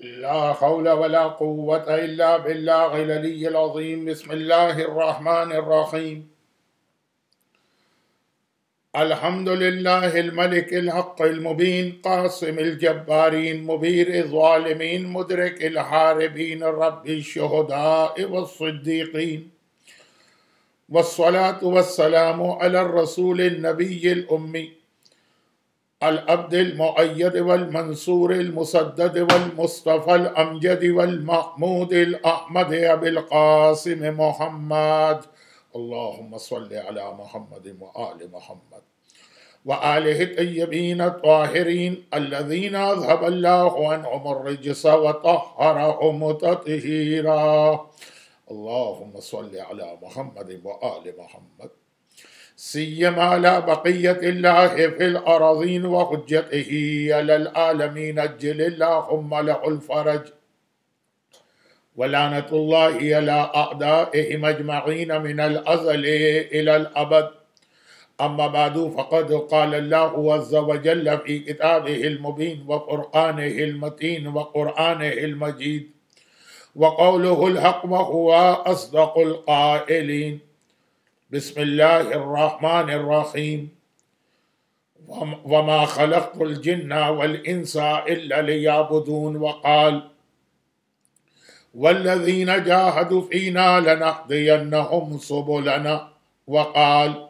لا حول ولا قوة إلا بالله العلي العظيم بسم الله الرحمن الرحيم الحمد لله الملك الحق المبين قاسم الجبارين مبير الظالمين مدرك الحاربين رب الشهداء والصديقين والصلاة والسلام على الرسول النبي الأمي العبد المؤيد والمنصور المسدد والمصطفى الأمجد والمحمود الأحمد أبي القاسم محمد اللهم صل على محمد وآل محمد وآله الطيبين الطاهرين الذين أذهب الله عنهم الرجس وطهرهم تطهيرا اللهم صل على محمد وآل محمد سيما لا بقية الله في الأراضين وحجته على العالمين اجل اللهم له الفرج ولعنة الله على أعدائه مجمعين من الأزل إلى الأبد أما بعد فقد قال الله عز وجل في كتابه المبين وقرآنه المتين وقرآنه المجيد وقوله الحق وهو أصدق القائلين بسم الله الرحمن الرحيم وما خلقت الجن والإنس إلا ليعبدون وقال والذين جاهدوا فينا لنهدينهم سبلنا وقال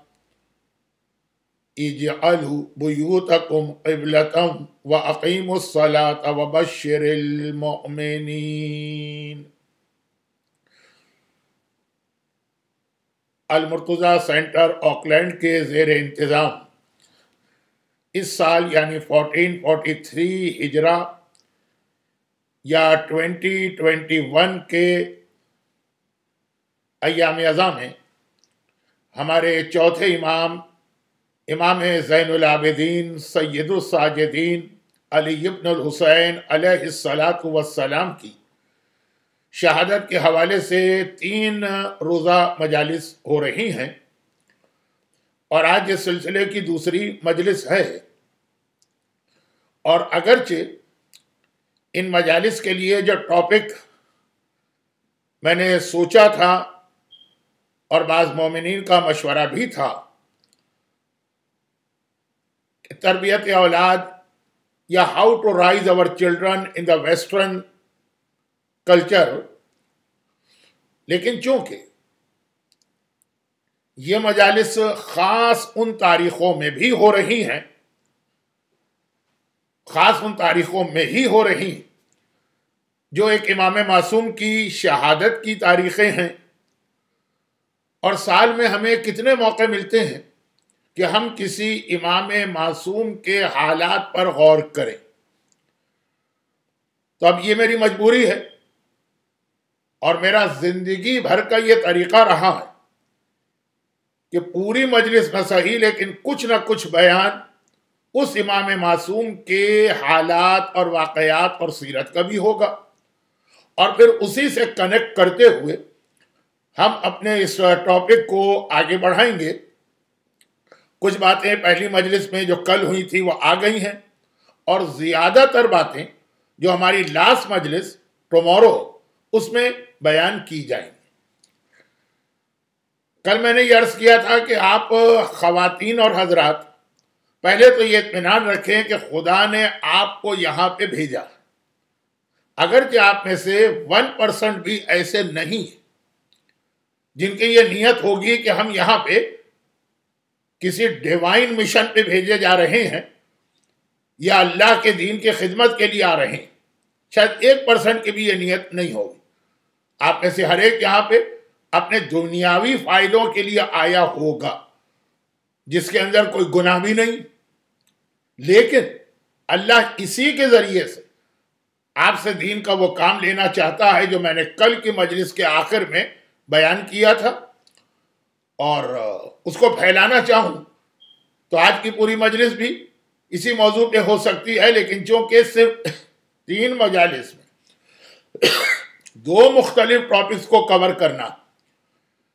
اجعلوا بيوتكم قبلة وأقيموا الصلاة وبشر المؤمنين अलमरतज़ा centre Auckland के जेर इंतज़ाम इस साल यानी 1443 हिजरा या 2021 के अयाम अज़ा में हमारे चौथे इमाम इमाम जैन सैदुलसाजदीन अली इब्न हुसैन अलैहिस्सलातु की शहादत के हवाले से तीन रोज़ा मजालिस हो रही हैं और आज इस सिलसिले की दूसरी मजलिस है और अगरचे इन मजालिस के लिए जो टॉपिक मैंने सोचा था और बाज़ मोमिन का मशवरा भी था तरबियत औलाद या how to raise our children in the western culture लेकिन चूंकि ये मजालिस खास उन तारीखों में भी हो रही हैं खास उन तारीखों में ही हो रही हैं जो एक इमाम मासूम की शहादत की तारीखें हैं और साल में हमें कितने मौके मिलते हैं कि हम किसी इमाम मासूम के हालात पर गौर करें तो अब ये मेरी मजबूरी है और मेरा जिंदगी भर का ये तरीका रहा है कि पूरी मजलिस में सही लेकिन कुछ ना कुछ बयान उस इमाम मासूम के हालात और वाकयात और सीरत का भी होगा और फिर उसी से कनेक्ट करते हुए हम अपने इस टॉपिक को आगे बढ़ाएंगे कुछ बातें पहली मजलिस में जो कल हुई थी वो आ गई हैं और ज़्यादातर बातें जो हमारी लास्ट मजलिस टमोरो उसमें बयान की जाएंगी कल मैंने ये अर्ज किया था कि आप खातन और हजरात पहले तो ये इतमान रखें कि खुदा ने आपको यहाँ पे भेजा अगर कि आप में से वन परसेंट भी ऐसे नहीं जिनकी ये नीयत होगी कि हम यहाँ पे किसी डिवाइन मिशन पे भेजे जा रहे हैं या अल्लाह के दीन के खिदमत के लिए आ रहे हैं शायद एक परसेंट की भी ये नीयत नहीं होगी आप में से हर एक यहां पे अपने दुनियावी फायदों के लिए आया होगा जिसके अंदर कोई गुनाह भी नहीं लेकिन अल्लाह इसी के जरिए से आपसे दीन का वो काम लेना चाहता है जो मैंने कल की मजलिस के आखिर में बयान किया था और उसको फैलाना चाहूं तो आज की पूरी मजलिस भी इसी मौजू पे हो सकती है लेकिन चूंकि सिर्फ तीन मजालिस में दो मुख्तलिफ टॉपिक्स को कवर करना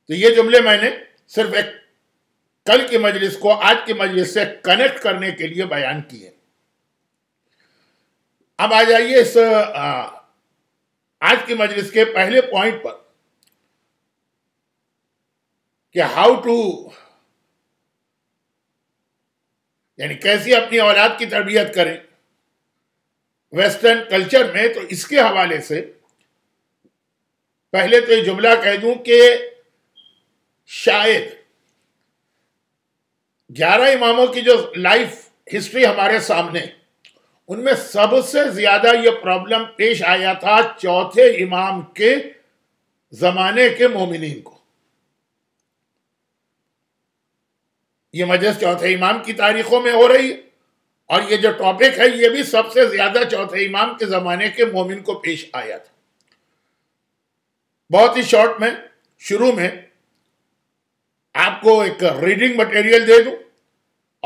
तो ये जुमले मैंने सिर्फ एक कल की मजलिस को आज की मजलिस से कनेक्ट करने के लिए बयान किए अब आ जाइए इस आज की मजलिस के पहले पॉइंट पर कि हाउ टू यानी कैसे अपनी औलाद की तरबियत करें वेस्टर्न कल्चर में तो इसके हवाले से पहले तो ये जुमला कह दूं कि शायद ग्यारह इमामों की जो लाइफ हिस्ट्री हमारे सामने उनमें सबसे ज्यादा ये प्रॉब्लम पेश आया था चौथे इमाम के जमाने के मोमिन को ये मजलिस चौथे इमाम की तारीखों में हो रही है और ये जो टॉपिक है ये भी सबसे ज्यादा चौथे इमाम के जमाने के मोमिन को पेश आया था बहुत ही शॉर्ट में शुरू में आपको एक रीडिंग मटेरियल दे दूं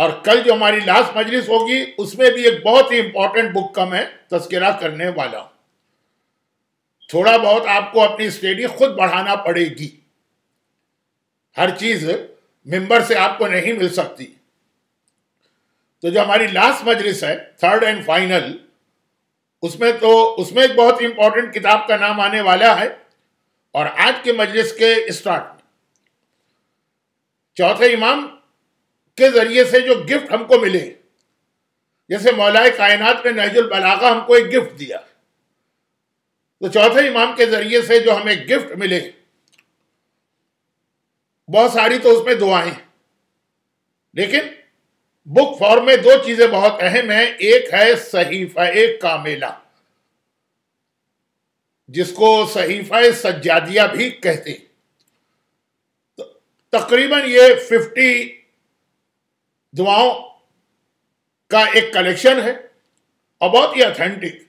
और कल जो हमारी लास्ट मजलिस होगी उसमें भी एक बहुत ही इंपॉर्टेंट बुक का मैं तस्करा करने वाला हूं थोड़ा बहुत आपको अपनी स्टडी खुद बढ़ाना पड़ेगी हर चीज मेंबर से आपको नहीं मिल सकती तो जो हमारी लास्ट मजलिस है थर्ड एंड फाइनल उसमें तो उसमें एक बहुत इंपॉर्टेंट किताब का नाम आने वाला है और आज के मजलिस के स्टार्ट चौथे इमाम के जरिए से जो गिफ्ट हमको मिले जैसे मौलाए कायनात ने नहजुल बलागा हमको एक गिफ्ट दिया तो चौथे इमाम के जरिए से जो हमें गिफ्ट मिले बहुत सारी तो उसमें दुआएं लेकिन बुक फॉर्म में दो चीजें बहुत अहम हैं एक है सहीफा एक कामेला जिसको सहीफा सज्जादिया भी कहते हैं तो तकरीबन ये फिफ्टी दुआओं का एक कलेक्शन है और बहुत ही ऑथेंटिक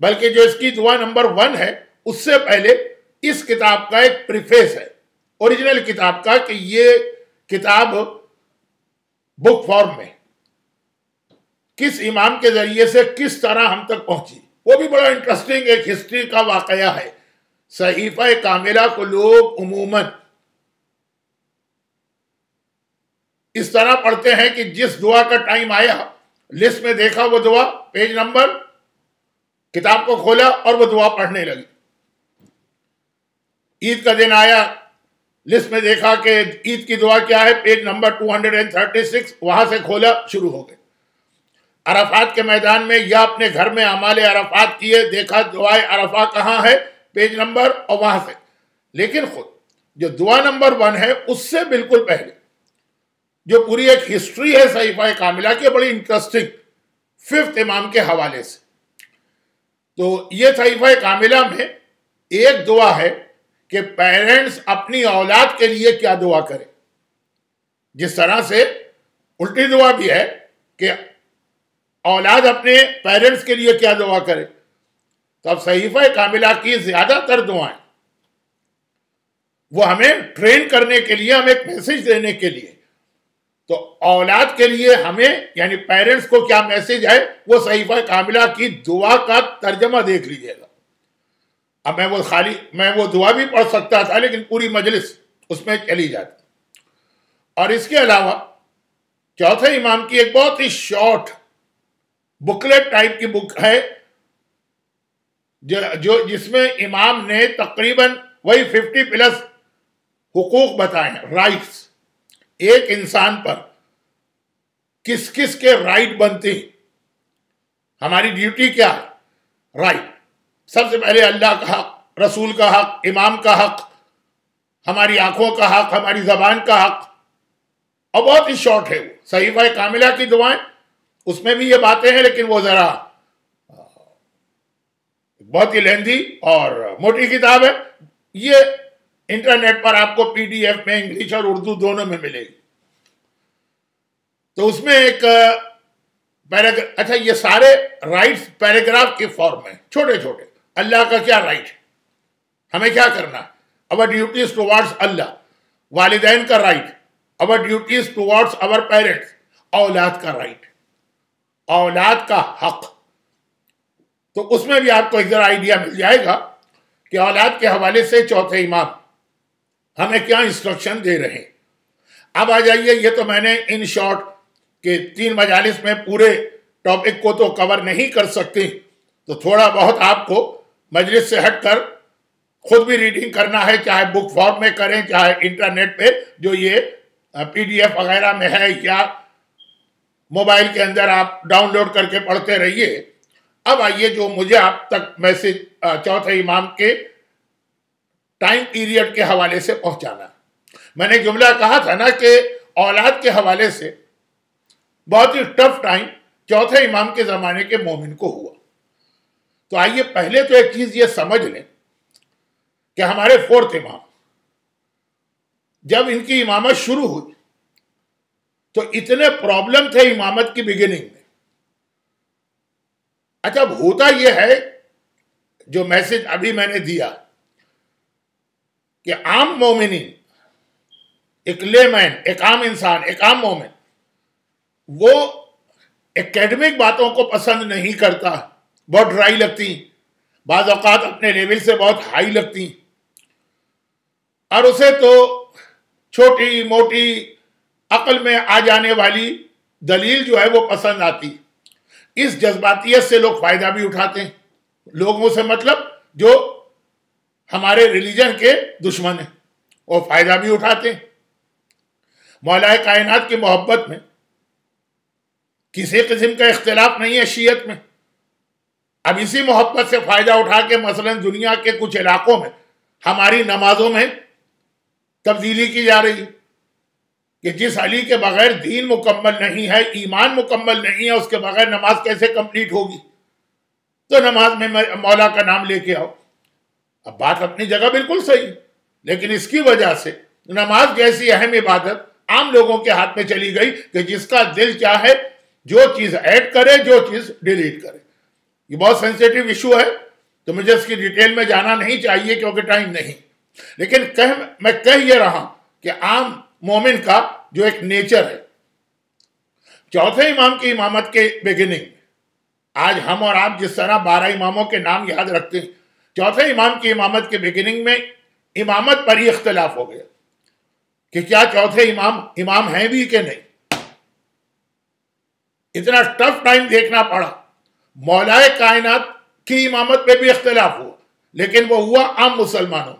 बल्कि जो इसकी दुआ नंबर वन है उससे पहले इस किताब का एक प्रिफेस है ओरिजिनल किताब का कि ये किताब बुक फॉर्म में किस इमाम के जरिए से किस तरह हम तक पहुंची वो भी बड़ा इंटरेस्टिंग एक हिस्ट्री का वाकया है सहीफा कामिला को लोग उमूमन इस तरह पढ़ते हैं कि जिस दुआ का टाइम आया लिस्ट में देखा वो दुआ पेज नंबर किताब को खोला और वो दुआ पढ़ने लगी ईद का दिन आया लिस्ट में देखा कि ईद की दुआ क्या है पेज नंबर 236 वहां से खोला शुरू हो गए अराफात के मैदान में या अपने घर में अमाल अरफात किए देखा दुआ अरफा कहाँ है पेज नंबर और वहां से लेकिन खुद जो दुआ नंबर वन है उससे बिल्कुल पहले जो पूरी एक हिस्ट्री है सईफा कामिला की बड़ी इंटरेस्टिंग फिफ्थ इमाम के हवाले से तो ये सईफा कामिला में एक दुआ है कि पेरेंट्स अपनी औलाद के लिए क्या दुआ करें जिस तरह से उल्टी दुआ भी है कि औलाद अपने पेरेंट्स के लिए क्या दुआ करे तो अब सहीफ़ कामिला की ज़्यादातर दुआएं वो हमें ट्रेन करने के लिए हमें एक मैसेज देने के लिए तो औलाद के लिए हमें यानी पेरेंट्स को क्या मैसेज है वो सहीफ़ा कामिला की दुआ का तर्जमा देख लीजिएगा अब मैं वो खाली मैं वो दुआ भी पढ़ सकता था लेकिन पूरी मजलिस उसमें चली जाती और इसके अलावा चौथे इमाम की एक बहुत ही शॉर्ट बुकलेट टाइप की बुक है जो जिसमें इमाम ने तकरीबन वही फिफ्टी प्लस हुकूक बताए हैं राइट्स एक इंसान पर किस किस के राइट बनते हैं हमारी ड्यूटी क्या है राइट सबसे पहले अल्लाह का हक रसूल का हक इमाम का हक हमारी आंखों का हक हमारी जबान का हक और बहुत ही शॉर्ट है वो सहीफा कामिला की दुआएं उसमें भी ये बातें हैं लेकिन वो जरा बहुत ही लेंदी और मोटी किताब है ये इंटरनेट पर आपको पीडीएफ में इंग्लिश और उर्दू दोनों में मिलेगी तो उसमें एक पैराग्राफ अच्छा ये सारे राइट्स पैराग्राफ के फॉर्म में छोटे छोटे अल्लाह का क्या राइट हमें क्या करना अवर ड्यूटीज टुवार्ड्स अल्लाह वालदेन का right our duties towards our parents औलाद का राइट औलाद का हक तो उसमें भी आपको एक जरा आइडिया मिल जाएगा कि औलाद के हवाले से चौथे इमाम हमें क्या इंस्ट्रक्शन दे रहे हैं अब आ जाइए ये तो मैंने इन शॉर्ट के तीन मजालिस में पूरे टॉपिक को तो कवर नहीं कर सकते तो थोड़ा बहुत आपको मजलिस से हटकर खुद भी रीडिंग करना है चाहे बुक फॉर्म में करें चाहे इंटरनेट पे जो ये पीडीएफ वगैरह में है या मोबाइल के अंदर आप डाउनलोड करके पढ़ते रहिए अब आइए जो मुझे आप तक मैसेज चौथे इमाम के टाइम पीरियड के हवाले से पहुंचाना मैंने जुमला कहा था ना कि औलाद के हवाले से बहुत ही टफ टाइम चौथे इमाम के ज़माने के मोमिन को हुआ तो आइए पहले तो एक चीज़ ये समझ लें कि हमारे फोर्थ इमाम जब इनकी इमामत शुरू हुई तो इतने प्रॉब्लम थे इमामत की बिगिनिंग में अच्छा अब होता यह है जो मैसेज अभी मैंने दिया कि आम मोमिनी एक लेमैन एक आम इंसान एक आम मोमिन वो एकेडमिक बातों को पसंद नहीं करता बहुत ड्राई लगती बाज अवकात अपने लेवल से बहुत हाई लगती और उसे तो छोटी मोटी अकल में आ जाने वाली दलील जो है वो पसंद आती इस जज्बातीत से लोग फायदा भी उठाते हैं लोगों से मतलब जो हमारे रिलीजन के दुश्मन हैं वो फायदा भी उठाते हैं मौलाए कायनात की मोहब्बत में किसी किस्म का इख्तलाफ नहीं है शीयत में अब इसी मोहब्बत से फायदा उठा के मसलन दुनिया के कुछ इलाकों में हमारी नमाजों में तब्दीली की जा रही है कि जिस अली के बगैर दीन मुकम्मल नहीं है ईमान मुकम्मल नहीं है उसके बगैर नमाज कैसे कंप्लीट होगी तो नमाज में मौला का नाम लेके आओ अब बात अपनी जगह बिल्कुल सही लेकिन इसकी वजह से नमाज जैसी अहम इबादत आम लोगों के हाथ में चली गई कि जिसका दिल चाहे जो चीज़ ऐड करे जो चीज़ डिलीट करे ये बहुत सेंसिटिव इशू है तो मुझे इसकी डिटेल में जाना नहीं चाहिए क्योंकि टाइम नहीं लेकिन कह मैं कह ये रहा कि आम मोमिन का जो एक नेचर है चौथे इमाम की इमामत के बिगिनिंग आज हम और आप जिस तरह बारह इमामों के नाम याद रखते हैं चौथे इमाम की इमामत के बिगिनिंग में इमामत पर ही इख्तलाफ हो गया कि क्या चौथे इमाम इमाम हैं भी कि नहीं इतना टफ टाइम देखना पड़ा मौलाए कायनात की इमामत पे भी इख्तलाफ हुआ लेकिन वो हुआ आम मुसलमानों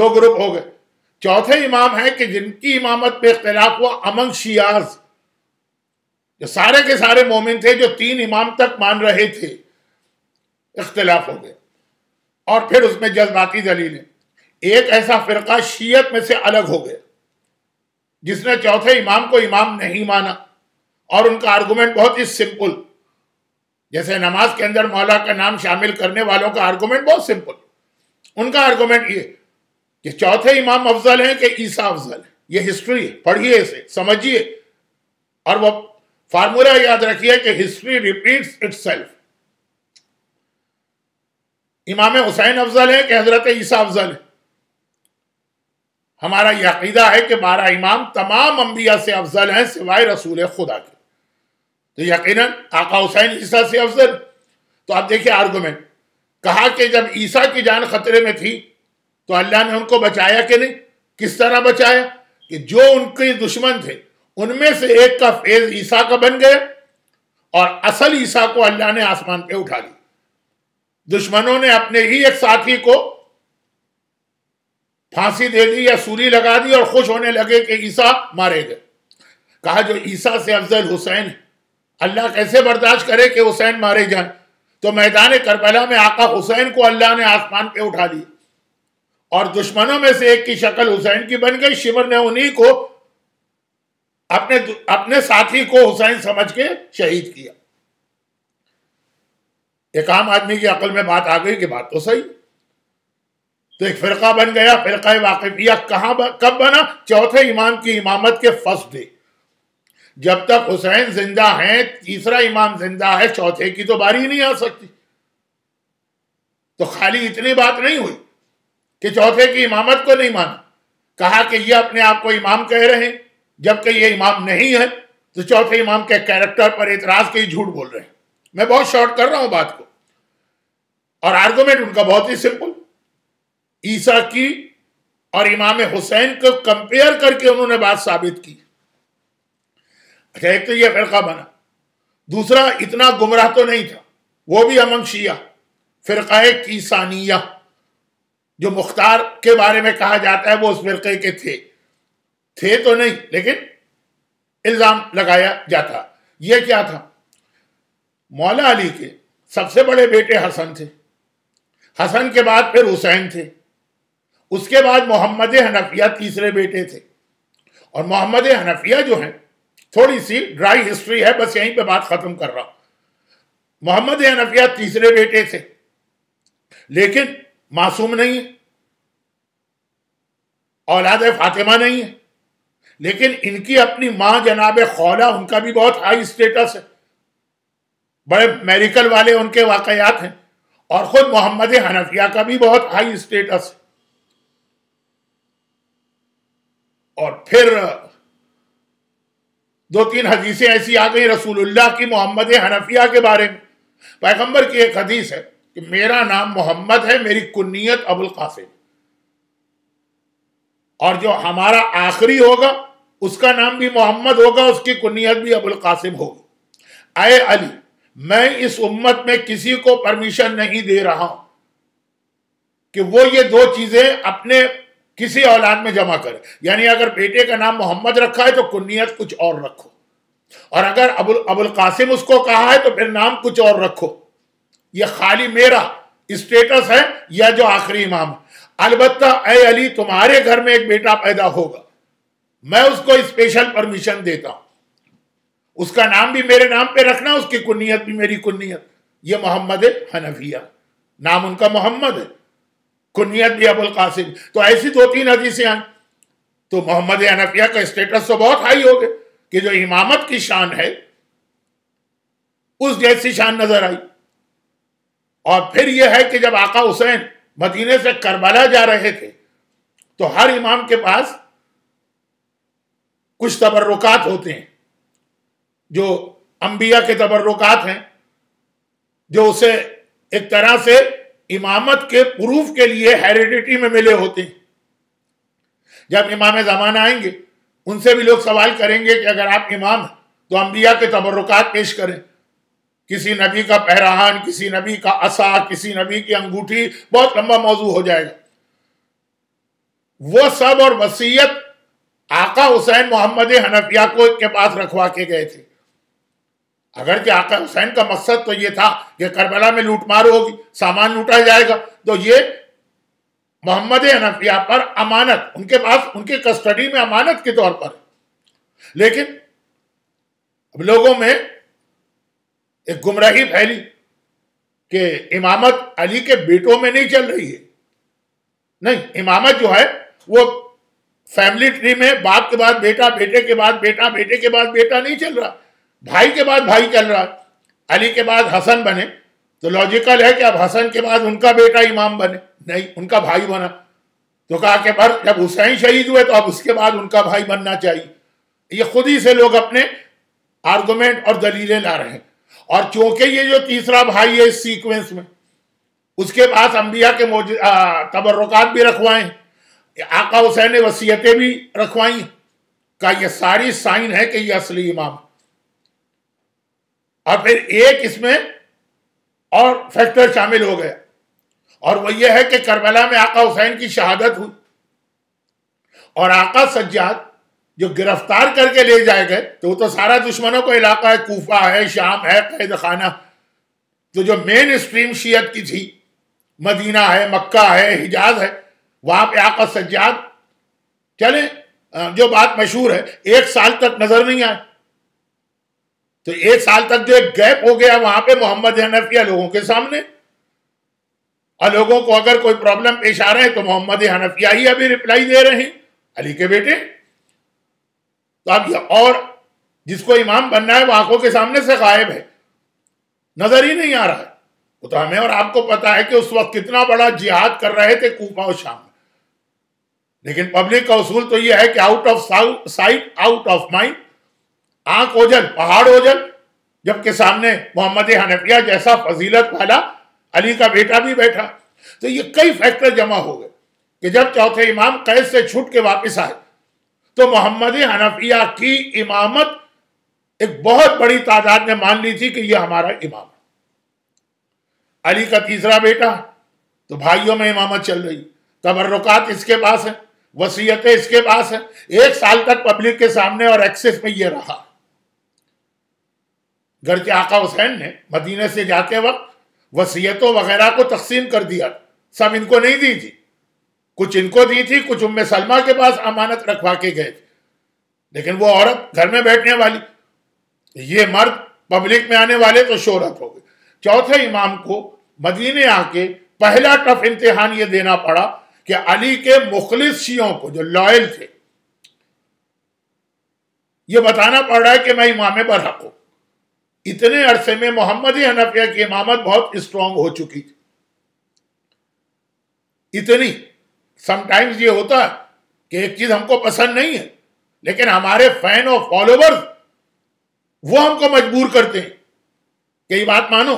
दो ग्रुप हो गए चौथे इमाम हैं कि जिनकी इमामत पे इख्तलाफ हुआ अमन शियाज जो सारे के सारे मोमिन थे जो तीन इमाम तक मान रहे थे इख्तलाफ हो गए और फिर उसमें जज्बाती दलीलें एक ऐसा फिरका शीयत में से अलग हो गया जिसने चौथे इमाम को इमाम नहीं माना और उनका आर्गूमेंट बहुत ही सिंपल जैसे नमाज के अंदर मौला का नाम शामिल करने वालों का आर्गूमेंट बहुत सिंपल उनका आर्गूमेंट ये कि चौथे इमाम अफजल हैं कि ईसा अफजल ये हिस्ट्री पढ़िए इसे समझिए और वो फार्मूला याद रखिए कि हिस्ट्री रिपीट्स इटसेल्फ इमाम हुसैन अफजल है कि हजरत ईसा अफजल है हमारा यह अकीदा है कि बारह इमाम तमाम अम्बिया से अफजल हैं सिवाय रसूल खुदा के तो यकीनन आका हुसैन ईसा से अफजल तो आप देखिए आर्गूमेंट कहा कि जब ईसा की जान खतरे में थी तो अल्लाह ने उनको बचाया कि नहीं किस तरह बचाया कि जो उनके दुश्मन थे उनमें से एक का फेज ईसा का बन गया और असल ईसा को अल्लाह ने आसमान पे उठा लिया दुश्मनों ने अपने ही एक साथी को फांसी दे दी या सूरी लगा दी और खुश होने लगे कि ईसा मारे गए कहा जो ईसा से अफजल हुसैन है अल्लाह कैसे बर्दाश्त करे कि हुसैन मारे जाए तो मैदान करबला में आका हुसैन को अल्लाह ने आसमान पे उठा दिया और दुश्मनों में से एक की शक्ल हुसैन की बन गई शिमर ने उन्हीं को अपने अपने साथी को हुसैन समझ के शहीद किया एक आम आदमी की अकल में बात आ गई कि बात तो सही तो एक फिरका बन गया फिरका वाकिफिया कहां कब बना चौथे इमाम की इमामत के फर्स्ट डे जब तक हुसैन जिंदा है तीसरा इमाम जिंदा है चौथे की तो बारी नहीं आ सकती तो खाली इतनी बात नहीं हुई कि चौथे की इमामत को नहीं माना कहा कि ये अपने आप को इमाम कह रहे हैं जबकि ये इमाम नहीं है तो चौथे इमाम के कैरेक्टर पर एतराज के झूठ बोल रहे हैं मैं बहुत शॉर्ट कर रहा हूं बात को और आर्गुमेंट उनका बहुत ही सिंपल ईसा की और इमाम हुसैन को कंपेयर करके उन्होंने बात साबित की अच्छा एक तो यह फिरका बना दूसरा इतना गुमराह तो नहीं था वो भी अमंग शिया फिरका कीसानिया जो मुख्तार के बारे में कहा जाता है वो उस फिरके के थे थे तो नहीं लेकिन इल्जाम लगाया जाता ये क्या था मौला अली के सबसे बड़े बेटे हसन थे हसन के बाद फिर हुसैन थे उसके बाद मोहम्मद हनफिया तीसरे बेटे थे और मोहम्मद हनफिया जो है थोड़ी सी ड्राई हिस्ट्री है बस यहीं पे बात ख़त्म कर रहा हूं मोहम्मद हनफिया तीसरे बेटे थे लेकिन मासूम नहीं है औलाद फातिमा नहीं है लेकिन इनकी अपनी मां जनाब खौला उनका भी बहुत हाई स्टेटस है बड़े मेरिकल वाले उनके वाकयात हैं और ख़ुद मोहम्मद हनफिया का भी बहुत हाई स्टेटस है और फिर दो तीन हदीसें ऐसी आ गई रसूलुल्लाह की मोहम्मद हनफिया के बारे में पैगंबर की एक हदीस है कि मेरा नाम मोहम्मद है मेरी कुन्नीत अबुल कासिम और जो हमारा आखिरी होगा उसका नाम भी मोहम्मद होगा उसकी कुन्नीत भी अबुल कासिम होगी आए अली मैं इस उम्मत में किसी को परमिशन नहीं दे रहा हूं कि वो ये दो चीजें अपने किसी औलाद में जमा करे यानी अगर बेटे का नाम मोहम्मद रखा है तो कुन्नीत कुछ और रखो और अगर अबुल अबुल कासिम उसको कहा है तो फिर नाम कुछ और रखो ये खाली मेरा स्टेटस है या जो आखिरी इमाम अलबत्ता ए अली तुम्हारे घर में एक बेटा पैदा होगा मैं उसको स्पेशल परमिशन देता हूं उसका नाम भी मेरे नाम पे रखना उसकी कुन्नीत भी मेरी कुन्नीत ये मोहम्मद हनफिया नाम उनका मोहम्मद है कुन्नीत भी अबुल कासिम तो ऐसी दो तीन हदीसें आए तो मोहम्मद हनफिया का स्टेटस तो बहुत हाई हो गया कि जो इमामत की शान है उस जैसी शान नजर आई और फिर यह है कि जब आका हुसैन मदीने से करबला जा रहे थे तो हर इमाम के पास कुछ तबर्रुकात होते हैं जो अंबिया के तबर्रुकात हैं जो उसे एक तरह से इमामत के प्रूफ के लिए हेरिडिटी में मिले होते हैं जब इमाम जमाना आएंगे उनसे भी लोग सवाल करेंगे कि अगर आप इमाम हैं तो अंबिया के तबर्रुकात पेश करें किसी नबी का पहरान किसी नबी का असा किसी नबी की अंगूठी बहुत लंबा मौजू हो जाएगा वो सब और वसीयत आका हुसैन मोहम्मद हनफिया को के पास रखवा के गए थे अगर के आका हुसैन का मकसद तो ये था कि करबला में लूटमार होगी सामान लूटा जाएगा तो ये मोहम्मद हनफिया पर अमानत उनके पास उनके कस्टडी में अमानत के तौर पर लेकिन लोगों में एक गुमराही फैली कि इमामत अली के बेटों में नहीं चल रही है नहीं इमामत जो है वो फैमिली ट्री में बाप के बाद बेटा बेटे के बाद बेटा बेटे के बाद बेटा नहीं चल रहा भाई के बाद भाई चल रहा अली के बाद हसन बने तो लॉजिकल है कि अब हसन के बाद उनका बेटा इमाम बने नहीं उनका भाई बना तो कहा कि पर जब हुसैन शहीद हुए तो अब उसके बाद उनका भाई बनना चाहिए ये खुद ही से लोग अपने आर्गूमेंट और दलीलें ला रहे हैं और चूंकि ये जो तीसरा भाई है इस सीक्वेंस में उसके पास अंबिया के तबर्रकात भी रखवाएं आका हुसैन ने वसीयतें भी रखवाई का ये सारी साइन है कि ये असली इमाम और फिर एक इसमें और फैक्टर शामिल हो गया और वह यह है कि करबला में आका हुसैन की शहादत हुई और आका सज्जाद जो गिरफ्तार करके ले जाए गए तो वो तो सारा दुश्मनों का इलाका है कोफा है शाम है कैद खाना तो जो मेन स्ट्रीम शीयत की थी मदीना है मक्का है हिजाज है वहां पे आकर सज्जाद चले जो बात मशहूर है एक साल तक नजर नहीं आए तो एक साल तक जो एक गैप हो गया वहां पे मोहम्मद हनफिया लोगों के सामने और लोगों को अगर कोई प्रॉब्लम पेश आ रहे हैं तो मोहम्मद हनफिया ही अभी रिप्लाई दे रहे हैं अली के बेटे तो आप और जिसको इमाम बनना है वो आंखों के सामने से गायब है नजर ही नहीं आ रहा है वो तो हमें और आपको पता है कि उस वक्त कितना बड़ा जिहाद कर रहे थे कूपा और शाम लेकिन पब्लिक का उसूल तो यह है कि out of sight out of mind आंख ओझल पहाड़ ओझल जबकि सामने मोहम्मद हनफिया जैसा फजीलत वाला अली का बेटा भी बैठा तो ये कई फैक्टर जमा हो गए कि जब चौथे इमाम कैद से छूट के वापस आए तो मोहम्मद हनफिया की इमामत एक बहुत बड़ी तादाद ने मान ली थी कि यह हमारा इमाम है अली का तीसरा बेटा तो भाइयों में इमामत चल रही तबर्रुकात इसके पास है वसीयतें इसके पास है एक साल तक पब्लिक के सामने और एक्सेस में यह रहा घर के आका हुसैन ने मदीने से जाते वक्त वसीयतों वगैरह को तकसीम कर दिया सब इनको नहीं दी थी कुछ इनको दी थी कुछ उम्मे सलमा के पास अमानत रखवा के गए थे लेकिन वो औरत घर में बैठने वाली ये मर्द पब्लिक में आने वाले तो शोहरत हो गए चौथे इमाम को मदीने आके पहला टफ इम्तिहान ये देना पड़ा कि अली के मुखलिस शियों को जो लॉयल थे ये बताना पड़ रहा है कि मैं इमाम पर हक हूं इतने अरसे में मोहम्मद हनफिया की इमामत बहुत स्ट्रांग हो चुकी थी इतनी समटाइम्स ये होता है कि एक चीज हमको पसंद नहीं है लेकिन हमारे फैन और फॉलोवर्स वो हमको मजबूर करते हैं कई बात मानो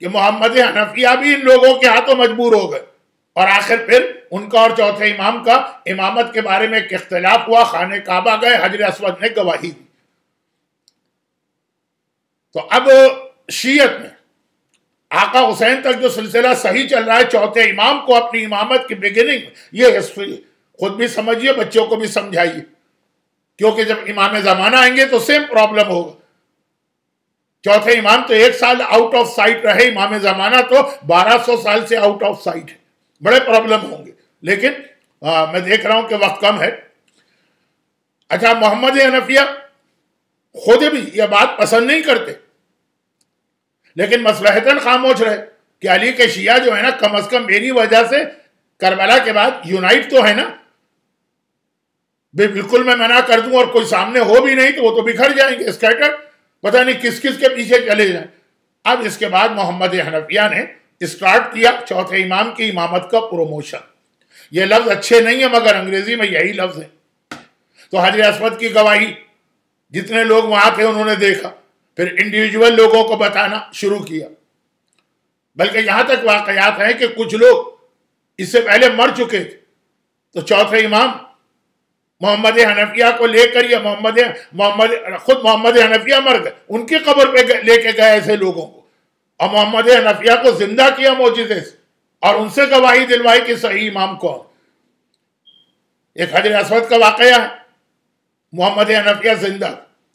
कि मोहम्मद हनफिया भी इन लोगों के हाथों मजबूर हो गए और आखिर फिर उनका और चौथे इमाम का इमामत के बारे में एक इख्तलाफ हुआ खाने काबा गए हजर असवद ने गवाही दी तो अब शीयत में आका हुसैन तक जो सिलसिला सही चल रहा है चौथे इमाम को अपनी इमामत की बिगिनिंग ये हिस्ट्री खुद भी समझिए बच्चों को भी समझाइए क्योंकि जब इमाम जमाना आएंगे तो सेम प्रॉब्लम होगा चौथे इमाम तो एक साल आउट ऑफ साइट रहे इमाम जमाना तो 1200 साल से आउट ऑफ साइट है बड़े प्रॉब्लम होंगे लेकिन आ, मैं देख रहा हूं कि वक्त कम है अच्छा मोहम्मद अनफिया खुद भी यह बात पसंद नहीं करते लेकिन मसलहतन खामोश रहे कि अली के शिया जो है ना कम अज कम मेरी वजह से करबला के बाद यूनाइट तो है ना बिल्कुल मैं मना कर दूं और कोई सामने हो भी नहीं तो वो तो बिखर जाएंगे स्कैटर पता नहीं किस किस के पीछे चले जाए अब इसके बाद मोहम्मद हनफिया ने स्टार्ट किया चौथे इमाम की इमामत का प्रोमोशन ये लफ्ज अच्छे नहीं है मगर अंग्रेजी में यही लफ्ज है तो हाजिर असमत की गवाही जितने लोग वहां थे उन्होंने देखा फिर इंडिविजुअल लोगों को बताना शुरू किया बल्कि यहां तक वाकयात है कि कुछ लोग इससे पहले मर चुके थे तो चौथे इमाम मोहम्मद हनफिया को लेकर या मोहम्मद मोहम्मद खुद मोहम्मद हनफिया मर गए उनकी कब्र पे लेके गए ऐसे लोगों को और मोहम्मद हनफिया को जिंदा किया मोजिदे से और उनसे गवाही दिलवाई कि सही इमाम कौन एक हजर असवद का वाकया है मोहम्मद हनफिया जिंदा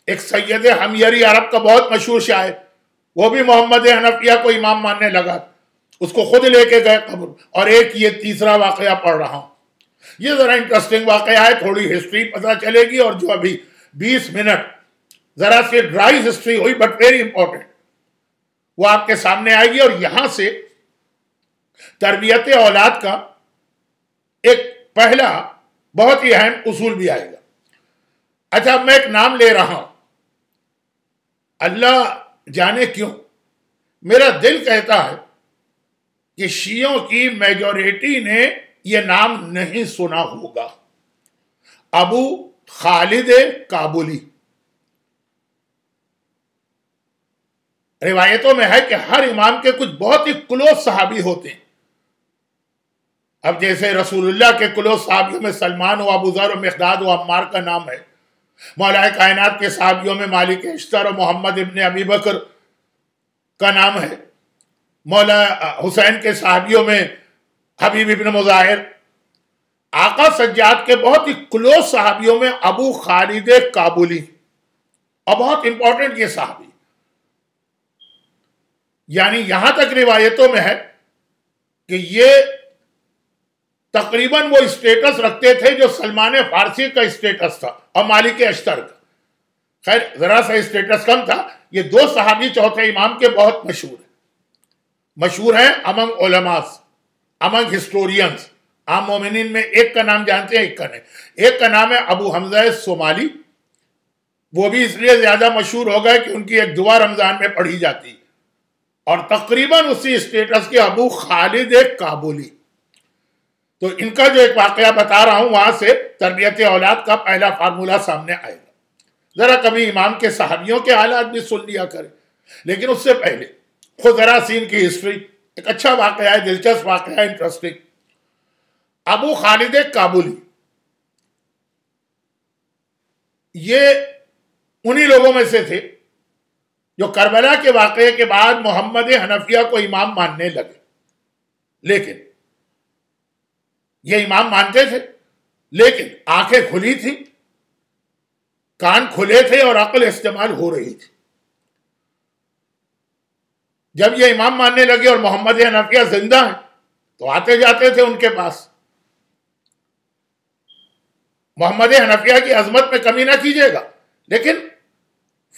एक सैयद हमियरी अरब का बहुत मशहूर शायर वो भी मोहम्मद हनफिया को इमाम मानने लगा उसको खुद लेके गए कब्र और एक ये तीसरा वाकया पढ़ रहा हूँ ये ज़रा इंटरेस्टिंग वाकया है थोड़ी हिस्ट्री पता चलेगी और जो अभी बीस मिनट ज़रा सी ड्राई हिस्ट्री हुई बट वेरी इंपॉर्टेंट वो आपके सामने आएगी और यहां से तरबियत औलाद का एक पहला बहुत ही अहम उसूल भी आएगा अच्छा मैं एक नाम ले रहा हूं अल्लाह जाने क्यों मेरा दिल कहता है कि शियों की मेजोरिटी ने यह नाम नहीं सुना होगा अबू खालिद काबुली रिवायतों में है कि हर इमाम के कुछ बहुत ही क्लोज सहाबी होते हैं अब जैसे रसूलुल्लाह के क्लोज सहाबियों में सलमान व अबूजर व मकदाद व अम्मार का नाम है मौलाए कायनात के सहाबियों में मालिक इश्तर और मोहम्मद इबन अबी बकर का नाम है मौला हुसैन के सहाबियों में हबीब इबन मुजाहिर आका सज्जाद के बहुत ही क्लोज सहाबियों में अबू खालिद काबुली और बहुत इंपॉर्टेंट ये सहाबी यानी यहां तक रिवायतों में है कि ये तकरीबन वो स्टेटस रखते थे जो सलमान फारसी का स्टेटस था और मालिक अश्तर का खैर जरा सा स्टेटस कम था ये दो सहाबी चौथे इमाम के बहुत मशहूर है मशहूर है अमंग ओलमास अमंग हिस्टोरियंस आम मोमिन में एक का नाम जानते हैं एक का नहीं एक का नाम है अबू हमजा सोमाली वो भी इसलिए ज्यादा मशहूर हो गए कि उनकी एक दुआ रमजान में पढ़ी जाती और तकरीबन उसी स्टेटस के अबू खालिद काबुली तो इनका जो एक वाकया बता रहा हूं वहां से तरबियत औलाद का पहला फार्मूला सामने आएगा जरा कभी इमाम के सहाबियों के हालात भी सुन लिया करें लेकिन उससे पहले खुद सीन की हिस्ट्री एक अच्छा वाकया है दिलचस्प वाकया है इंटरेस्टिंग अबू खालिद काबुली ये उन्हीं लोगों में से थे जो करबला के वाकये के बाद मोहम्मद हनफिया को इमाम मानने लगे लेकिन ये इमाम मानते थे लेकिन आंखें खुली थी कान खुले थे और अकल इस्तेमाल हो रही थी जब ये इमाम मानने लगे और मोहम्मद नफिया जिंदा है तो आते जाते थे उनके पास मोहम्मद हनफिया की अजमत में कमी ना कीजिएगा लेकिन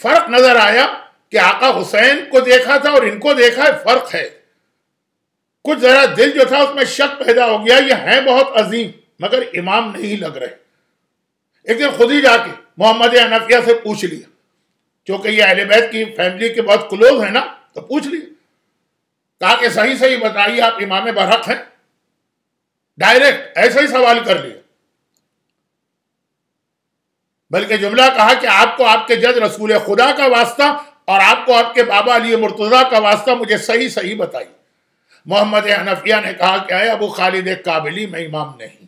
फर्क नजर आया कि आका हुसैन को देखा था और इनको देखा है फर्क है कुछ जरा दिल जो था उसमें शक पैदा हो गया ये है बहुत अजीम मगर इमाम नहीं लग रहे एक दिन खुद ही जाके मोहम्मद अनफिया से पूछ लिया क्योंकि ये अहल बैत की फैमिली के बहुत क्लोज है ना तो पूछ लिया कहा कि सही सही बताइए आप इमाम बरहक हैं डायरेक्ट ऐसा ही सवाल कर लिया बल्कि जुमला कहा कि आपको आपके जज रसूल खुदा का वास्ता और आपको आपके बाबा अली मुर्तजा का वास्ता मुझे सही सही बताइए मोहम्मद हनफिया ने कहा कि अब अबू खालिद काबिली मैं इमाम नहीं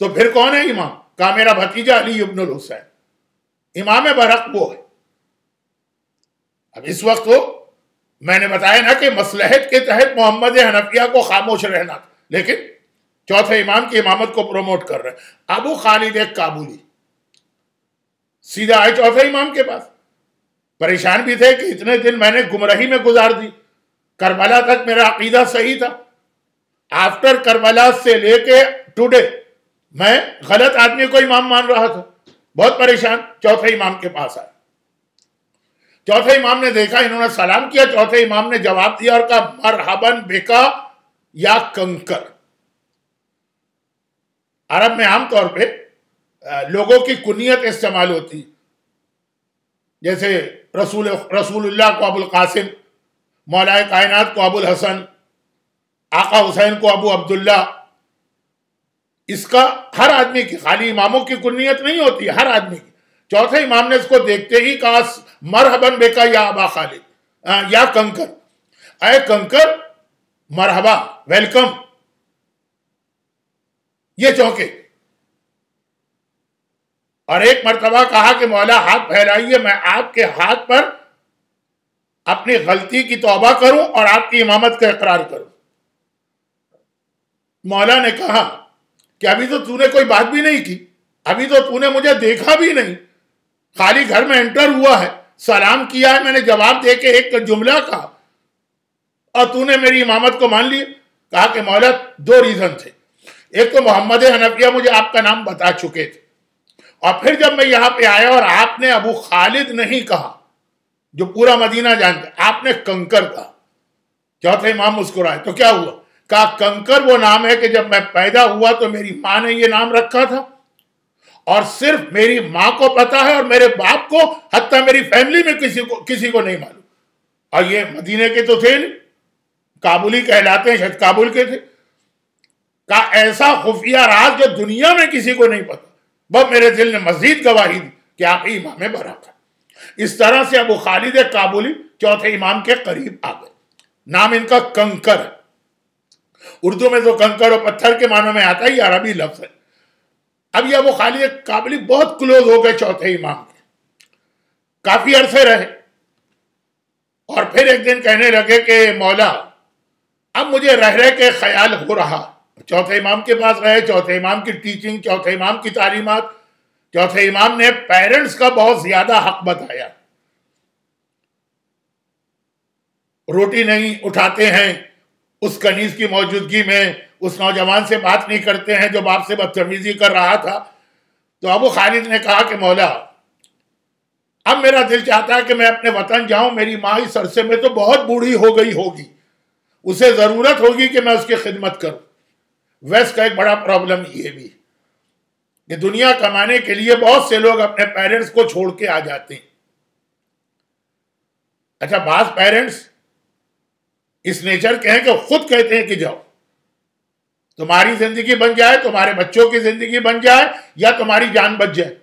तो फिर कौन है इमाम कहा मेरा भतीजा अली अब हुसैन इमाम बरक वो है अब इस वक्त वो मैंने बताया ना कि मसलहत के तहत मोहम्मद हनफिया को खामोश रहना था लेकिन चौथे इमाम की इमामत को प्रमोट कर रहे अबू खालिद एक काबुली सीधा आए चौथे इमाम के पास परेशान भी थे कि इतने दिन मैंने गुमराही में गुजार दी करबला तक मेरा अकीदा सही था आफ्टर करबला से लेके टुडे मैं गलत आदमी को इमाम मान रहा था बहुत परेशान चौथे इमाम के पास आया चौथे इमाम ने देखा इन्होंने सलाम किया चौथे इमाम ने जवाब दिया और कहा मरहबन बेका या कंकर अरब में आमतौर पे लोगों की कुनियत इस्तेमाल होती जैसे रसूल रसूलुल्लाह को अबुल कासिम मौलाए कायनात को अबुल हसन आका हुसैन को अबू अब्दुल्ला इसका हर आदमी की खाली इमामों की कुन्नीत नहीं होती हर आदमी की चौथे इमाम ने इसको देखते ही कहा मरहबन बेका या अबा खालिद या कंकर अय कंकर मरहबा वेलकम ये चौके और एक मरतबा कहा कि मौला हाथ फैलाइए मैं आपके हाथ पर अपनी गलती की तोबा करूं और आपकी इमामत का इकरार करूं मौला ने कहा कि अभी तो तूने कोई बात भी नहीं की अभी तो तूने मुझे देखा भी नहीं खाली घर में एंटर हुआ है सलाम किया है मैंने जवाब दे के एक जुमला कहा और तूने मेरी इमामत को मान लिया कहा कि मौला दो रीजन थे एक तो मोहम्मद हनफिया मुझे आपका नाम बता चुके थे और फिर जब मैं यहां पे आया और आपने अबू खालिद नहीं कहा जो पूरा मदीना जानते आपने कंकर कहा चौथे इमाम मुस्कुराए तो क्या हुआ कहा कंकर वो नाम है कि जब मैं पैदा हुआ तो मेरी माँ ने ये नाम रखा था और सिर्फ मेरी माँ को पता है और मेरे बाप को हत्या मेरी फैमिली में किसी को किसी को नहीं मालूम और ये मदीने के तो थे नहीं काबुली कहलाते हैं शायद काबुल के थे का ऐसा खुफिया राज जो दुनिया में किसी को नहीं पता बस मेरे दिल ने मजीद गवाही दी कि आप ही इमाम बरा इस तरह से अबू खालिद काबुली चौथे इमाम के करीब आ गए नाम इनका कंकर है उर्दू में तो कंकर और पत्थर के मानों में आता है अरबी लफ्ज है अब यह अबू खालिद काबुली बहुत क्लोज हो गए चौथे इमाम के काफी अरसे रहे और फिर एक दिन कहने लगे कि मौला अब मुझे रह रहे के ख्याल हो रहा चौथे इमाम के पास रहे चौथे इमाम की टीचिंग चौथे इमाम की तालीमत चौथे इमाम ने पेरेंट्स का बहुत ज्यादा हक बताया रोटी नहीं उठाते हैं उस कनीज की मौजूदगी में उस नौजवान से बात नहीं करते हैं जो बाप से बदतमीजी कर रहा था तो अबू खालिद ने कहा कि मौला अब मेरा दिल चाहता है कि मैं अपने वतन जाऊं मेरी माँ इस अरसे में तो बहुत बूढ़ी हो गई होगी उसे ज़रूरत होगी कि मैं उसकी खिदमत करूं वेस्ट का एक बड़ा प्रॉब्लम ये भी कि दुनिया कमाने के लिए बहुत से लोग अपने पेरेंट्स को छोड़ के आ जाते हैं अच्छा बास पेरेंट्स इस नेचर के हैं कि खुद कहते हैं कि जाओ तुम्हारी जिंदगी बन जाए तुम्हारे बच्चों की जिंदगी बन जाए या तुम्हारी जान बच जाए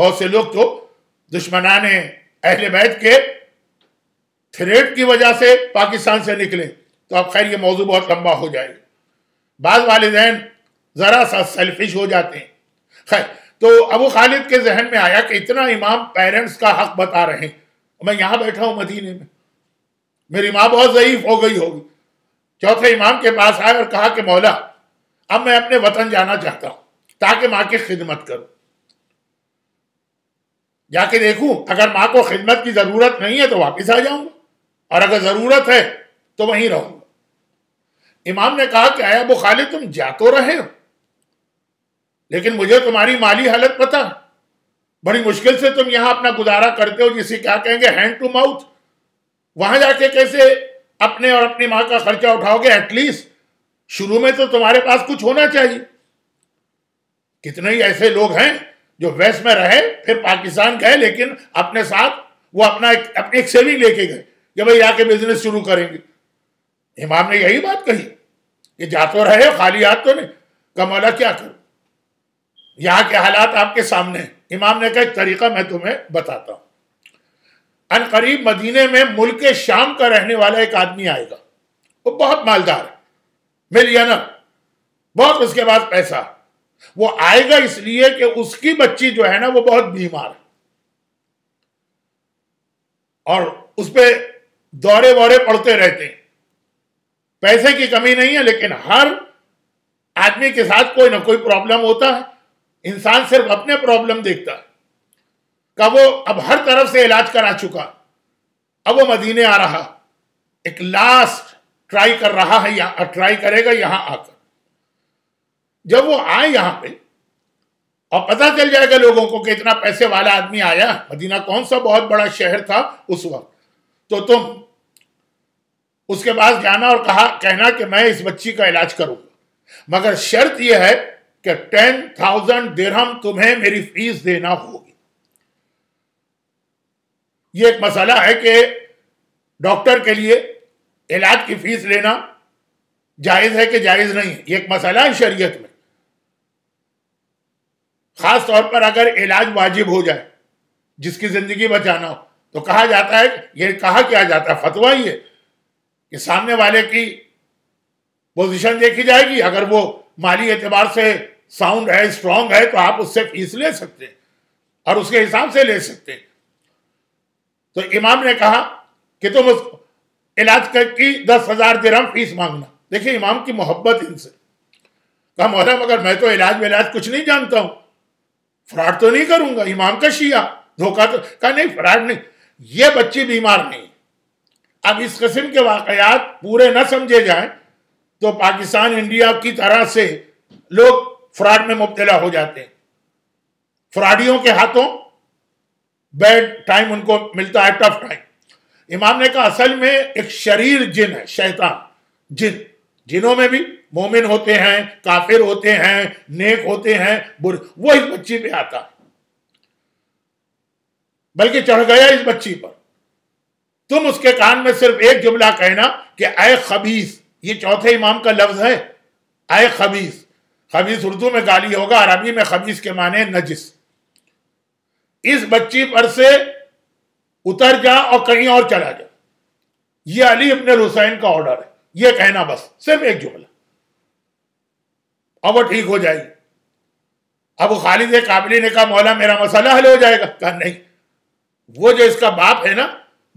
बहुत से लोग तो दुश्मनान अहले बैत के थ्रेट की वजह से पाकिस्तान से निकले तो अब खैर ये मौजू बहुत लंबा हो जाएगा बाद वाले जहन ज़रा सा सेल्फिश हो जाते हैं खैर तो अबू खालिद के जहन में आया कि इतना इमाम पेरेंट्स का हक बता रहे हैं मैं यहां बैठा हूं मदीने में मेरी माँ बहुत ज़यीफ हो गई होगी चौथे इमाम के पास आए और कहा कि मौला अब मैं अपने वतन जाना चाहता हूं ताकि माँ की खिदमत करूं जाके देखूं अगर माँ को खिदमत की ज़रूरत नहीं है तो वापस आ जाऊंगा और अगर ज़रूरत है तो वहीं रहूंगा इमाम ने कहा कि आया खालिद तुम जा तो रहे हो लेकिन मुझे तुम्हारी माली हालत पता बड़ी मुश्किल से तुम यहां अपना गुजारा करते हो जिसे क्या कहेंगे हैंड टू माउथ वहां जाके कैसे अपने और अपनी मां का खर्चा उठाओगे एटलीस्ट शुरू में तो तुम्हारे पास कुछ होना चाहिए कितने ही ऐसे लोग हैं जो वेस्ट में रहे फिर पाकिस्तान गए लेकिन अपने साथ वो अपना एक, अपनी एक सेविंग लेके गए कि भाई आके बिजनेस शुरू करेंगे इमाम ने यही बात कही कि जा तो रहे खाली हाथ तो नहीं कमाला क्या करो यहां के हालात आपके सामने इमाम ने कहा एक तरीका मैं तुम्हें बताता हूं अन करीब मदीने में मुल्क शाम का रहने वाला एक आदमी आएगा वो बहुत मालदार है मिलियनर बहुत उसके पास पैसा वो आएगा इसलिए कि उसकी बच्ची जो है ना वो बहुत बीमार है और उस पर दौरे वौरे पड़ते रहते हैं पैसे की कमी नहीं है लेकिन हर आदमी के साथ कोई ना कोई प्रॉब्लम होता है इंसान सिर्फ अपने प्रॉब्लम देखता का वो अब हर तरफ से इलाज करा चुका अब वो मदीने आ रहा एक लास्ट ट्राई कर रहा है या ट्राई करेगा यहां आकर जब वो आए यहां पे और पता चल जाएगा लोगों को कि इतना पैसे वाला आदमी आया मदीना कौन सा बहुत बड़ा शहर था उस वक्त तो तुम उसके पास जाना और कहा कहना कि मैं इस बच्ची का इलाज करूंगा मगर शर्त यह है कि टेन थाउजेंड दिरहम तुम्हें मेरी फीस देना होगी यह एक मसाला है कि डॉक्टर के लिए इलाज की फीस लेना जायज है कि जायज नहीं है यह एक मसाला है शरीयत में खास तौर पर अगर इलाज वाजिब हो जाए जिसकी जिंदगी बचाना हो तो कहा जाता है यह कहा क्या जाता है फतवा ही है कि सामने वाले की पोजीशन देखी जाएगी अगर वो माली एतबार से साउंड है स्ट्रांग है तो आप उससे फीस ले सकते हैं और उसके हिसाब से ले सकते हैं तो इमाम ने कहा कि तुम उस इलाज कर की दस हजार दिरम फीस मांगना देखिए इमाम की मोहब्बत इनसे कहा मोहरम अगर मैं तो इलाज विलाज कुछ नहीं जानता हूं फ्रॉड तो नहीं करूंगा इमाम का शिया धोखा तो कहा नहीं फ्रॉड नहीं ये बच्ची बीमार नहीं अब इस कस्म के वाकयात पूरे ना समझे जाए तो पाकिस्तान इंडिया की तरह से लोग फ्रॉड में मुबतला हो जाते हैं फ्रॉडियों के हाथों बैड टाइम उनको मिलता है टफ टाइम इमाम ने कहा असल में एक शरीर जिन है शैतान जिन जिनों में भी मोमिन होते हैं काफिर होते हैं नेक होते हैं बुर वो इस बच्ची पे आता है बल्कि चढ़ गया इस बच्ची पर तुम उसके कान में सिर्फ एक जुमला कहना कि आय खबीस ये चौथे इमाम का लफ्ज है आय खबीस खबीस उर्दू में गाली होगा अरबी में खबीस के माने नजिस इस बच्ची पर से उतर जा और कहीं और चला जा ये अली अपने हुसैन का ऑर्डर है ये कहना बस सिर्फ एक जुमला अब वो ठीक हो जाएगी अब खालिद काबिली ने कहा मौला मेरा मसला हल हो जाएगा कहा नहीं वो जो इसका बाप है ना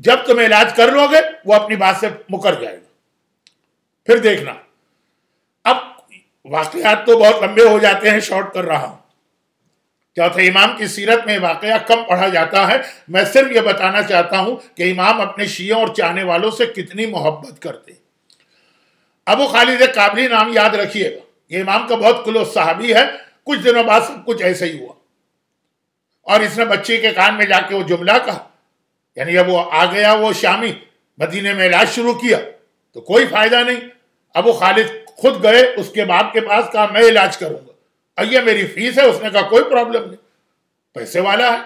जब तुम इलाज कर लोगे वो अपनी बात से मुकर जाएगा फिर देखना वाकयात तो बहुत लंबे हो जाते हैं शॉर्ट कर रहा हूं चौथे इमाम की सीरत में वाकया कम पढ़ा जाता है मैं सिर्फ ये बताना चाहता हूं कि इमाम अपने शियों और चाहने वालों से कितनी मोहब्बत करते अबू खालिद काबली नाम याद रखिएगा ये इमाम का बहुत क्लोज साहबी है कुछ दिनों बाद सब कुछ ऐसे ही हुआ और इसने बच्चे के कान में जाके वो जुमला कहा यानी अब वो आ गया वो शामी मदीने में इलाज शुरू किया तो कोई फायदा नहीं अबू खालिद खुद गए उसके बाप के पास कहा मैं इलाज करूंगा ये मेरी फीस है उसने कहा कोई प्रॉब्लम नहीं पैसे वाला है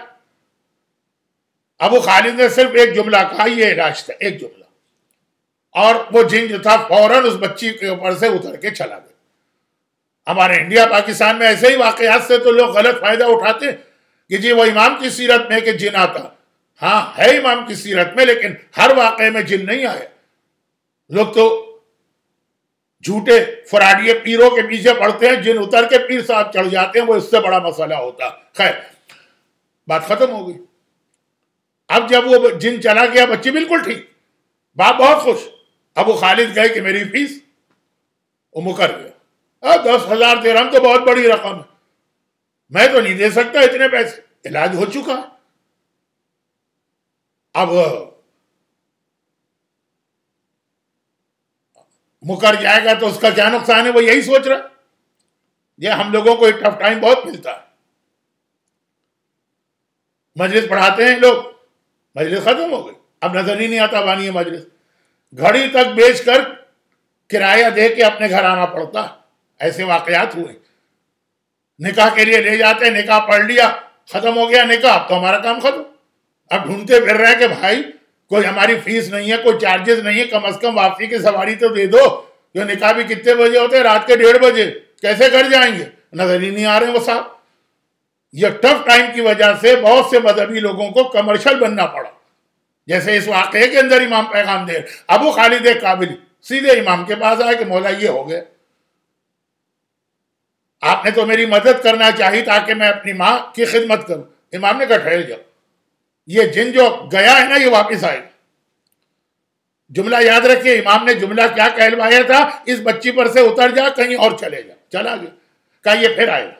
अबू खालिद ने सिर्फ एक जुमला कहा यह इलाज था एक जुमला और वो जिन जो था फौरन उस बच्ची के ऊपर से उतर के चला गया हमारे इंडिया पाकिस्तान में ऐसे ही वाकयात से तो लोग गलत फायदा उठाते कि जी वो इमाम की सीरत में कि जिन आता हाँ है इमाम की सीरत में लेकिन हर वाकये में जिन नहीं आया लोग तो झूठे फराडिये पीरों के पीछे पड़ते हैं जिन उतर के पीर साहब चढ़ जाते हैं वो इससे बड़ा मसला होता खैर बात खत्म हो गई अब जब वो जिन चला गया बच्चे बिल्कुल ठीक बाप बहुत खुश अब वो खालिद गए कि मेरी फीस वो मुकर गया अब दस हजार दे दिरहम तो बहुत बड़ी रकम है मैं तो नहीं दे सकता इतने पैसे इलाज हो चुका अब मुकर जाएगा तो उसका क्या नुकसान है वो यही सोच रहा ये हम लोगों को एक टफ टाइम बहुत मिलता है मजलिस पढ़ाते हैं लोग मजलिस खत्म हो गई अब नजर ही नहीं आता बानी है मजलिस घड़ी तक बेच कर किराया दे के अपने घर आना पड़ता ऐसे वाकयात हुए निकाह के लिए ले जाते निकाह पढ़ लिया खत्म हो गया निकाह अब तो हमारा काम खत्म अब ढूंढते फिर रहे कि भाई कोई हमारी फीस नहीं है कोई चार्जेस नहीं है कम अज कम वापसी की सवारी तो दे दो जो निकाह भी कितने बजे होते हैं रात के डेढ़ बजे कैसे घर जाएंगे नजर ही नहीं आ रहे वो साहब यह टफ टाइम की वजह से बहुत से मजहबी लोगों को कमर्शियल बनना पड़ा जैसे इस वाक़े के अंदर इमाम पैगाम दे अबू खालिद काबिल सीधे इमाम के पास आए कि मौला ये हो गए आपने तो मेरी मदद करना चाहिए ताकि मैं अपनी माँ की खिदमत करूं इमाम ने कहा ठहर जाओ ये जिन जो गया है ना ये वापस आएगा जुमला याद रखिए इमाम ने जुमला क्या कहलवाया था इस बच्ची पर से उतर जा कहीं और चले जा चला गया कहा ये फिर आएगा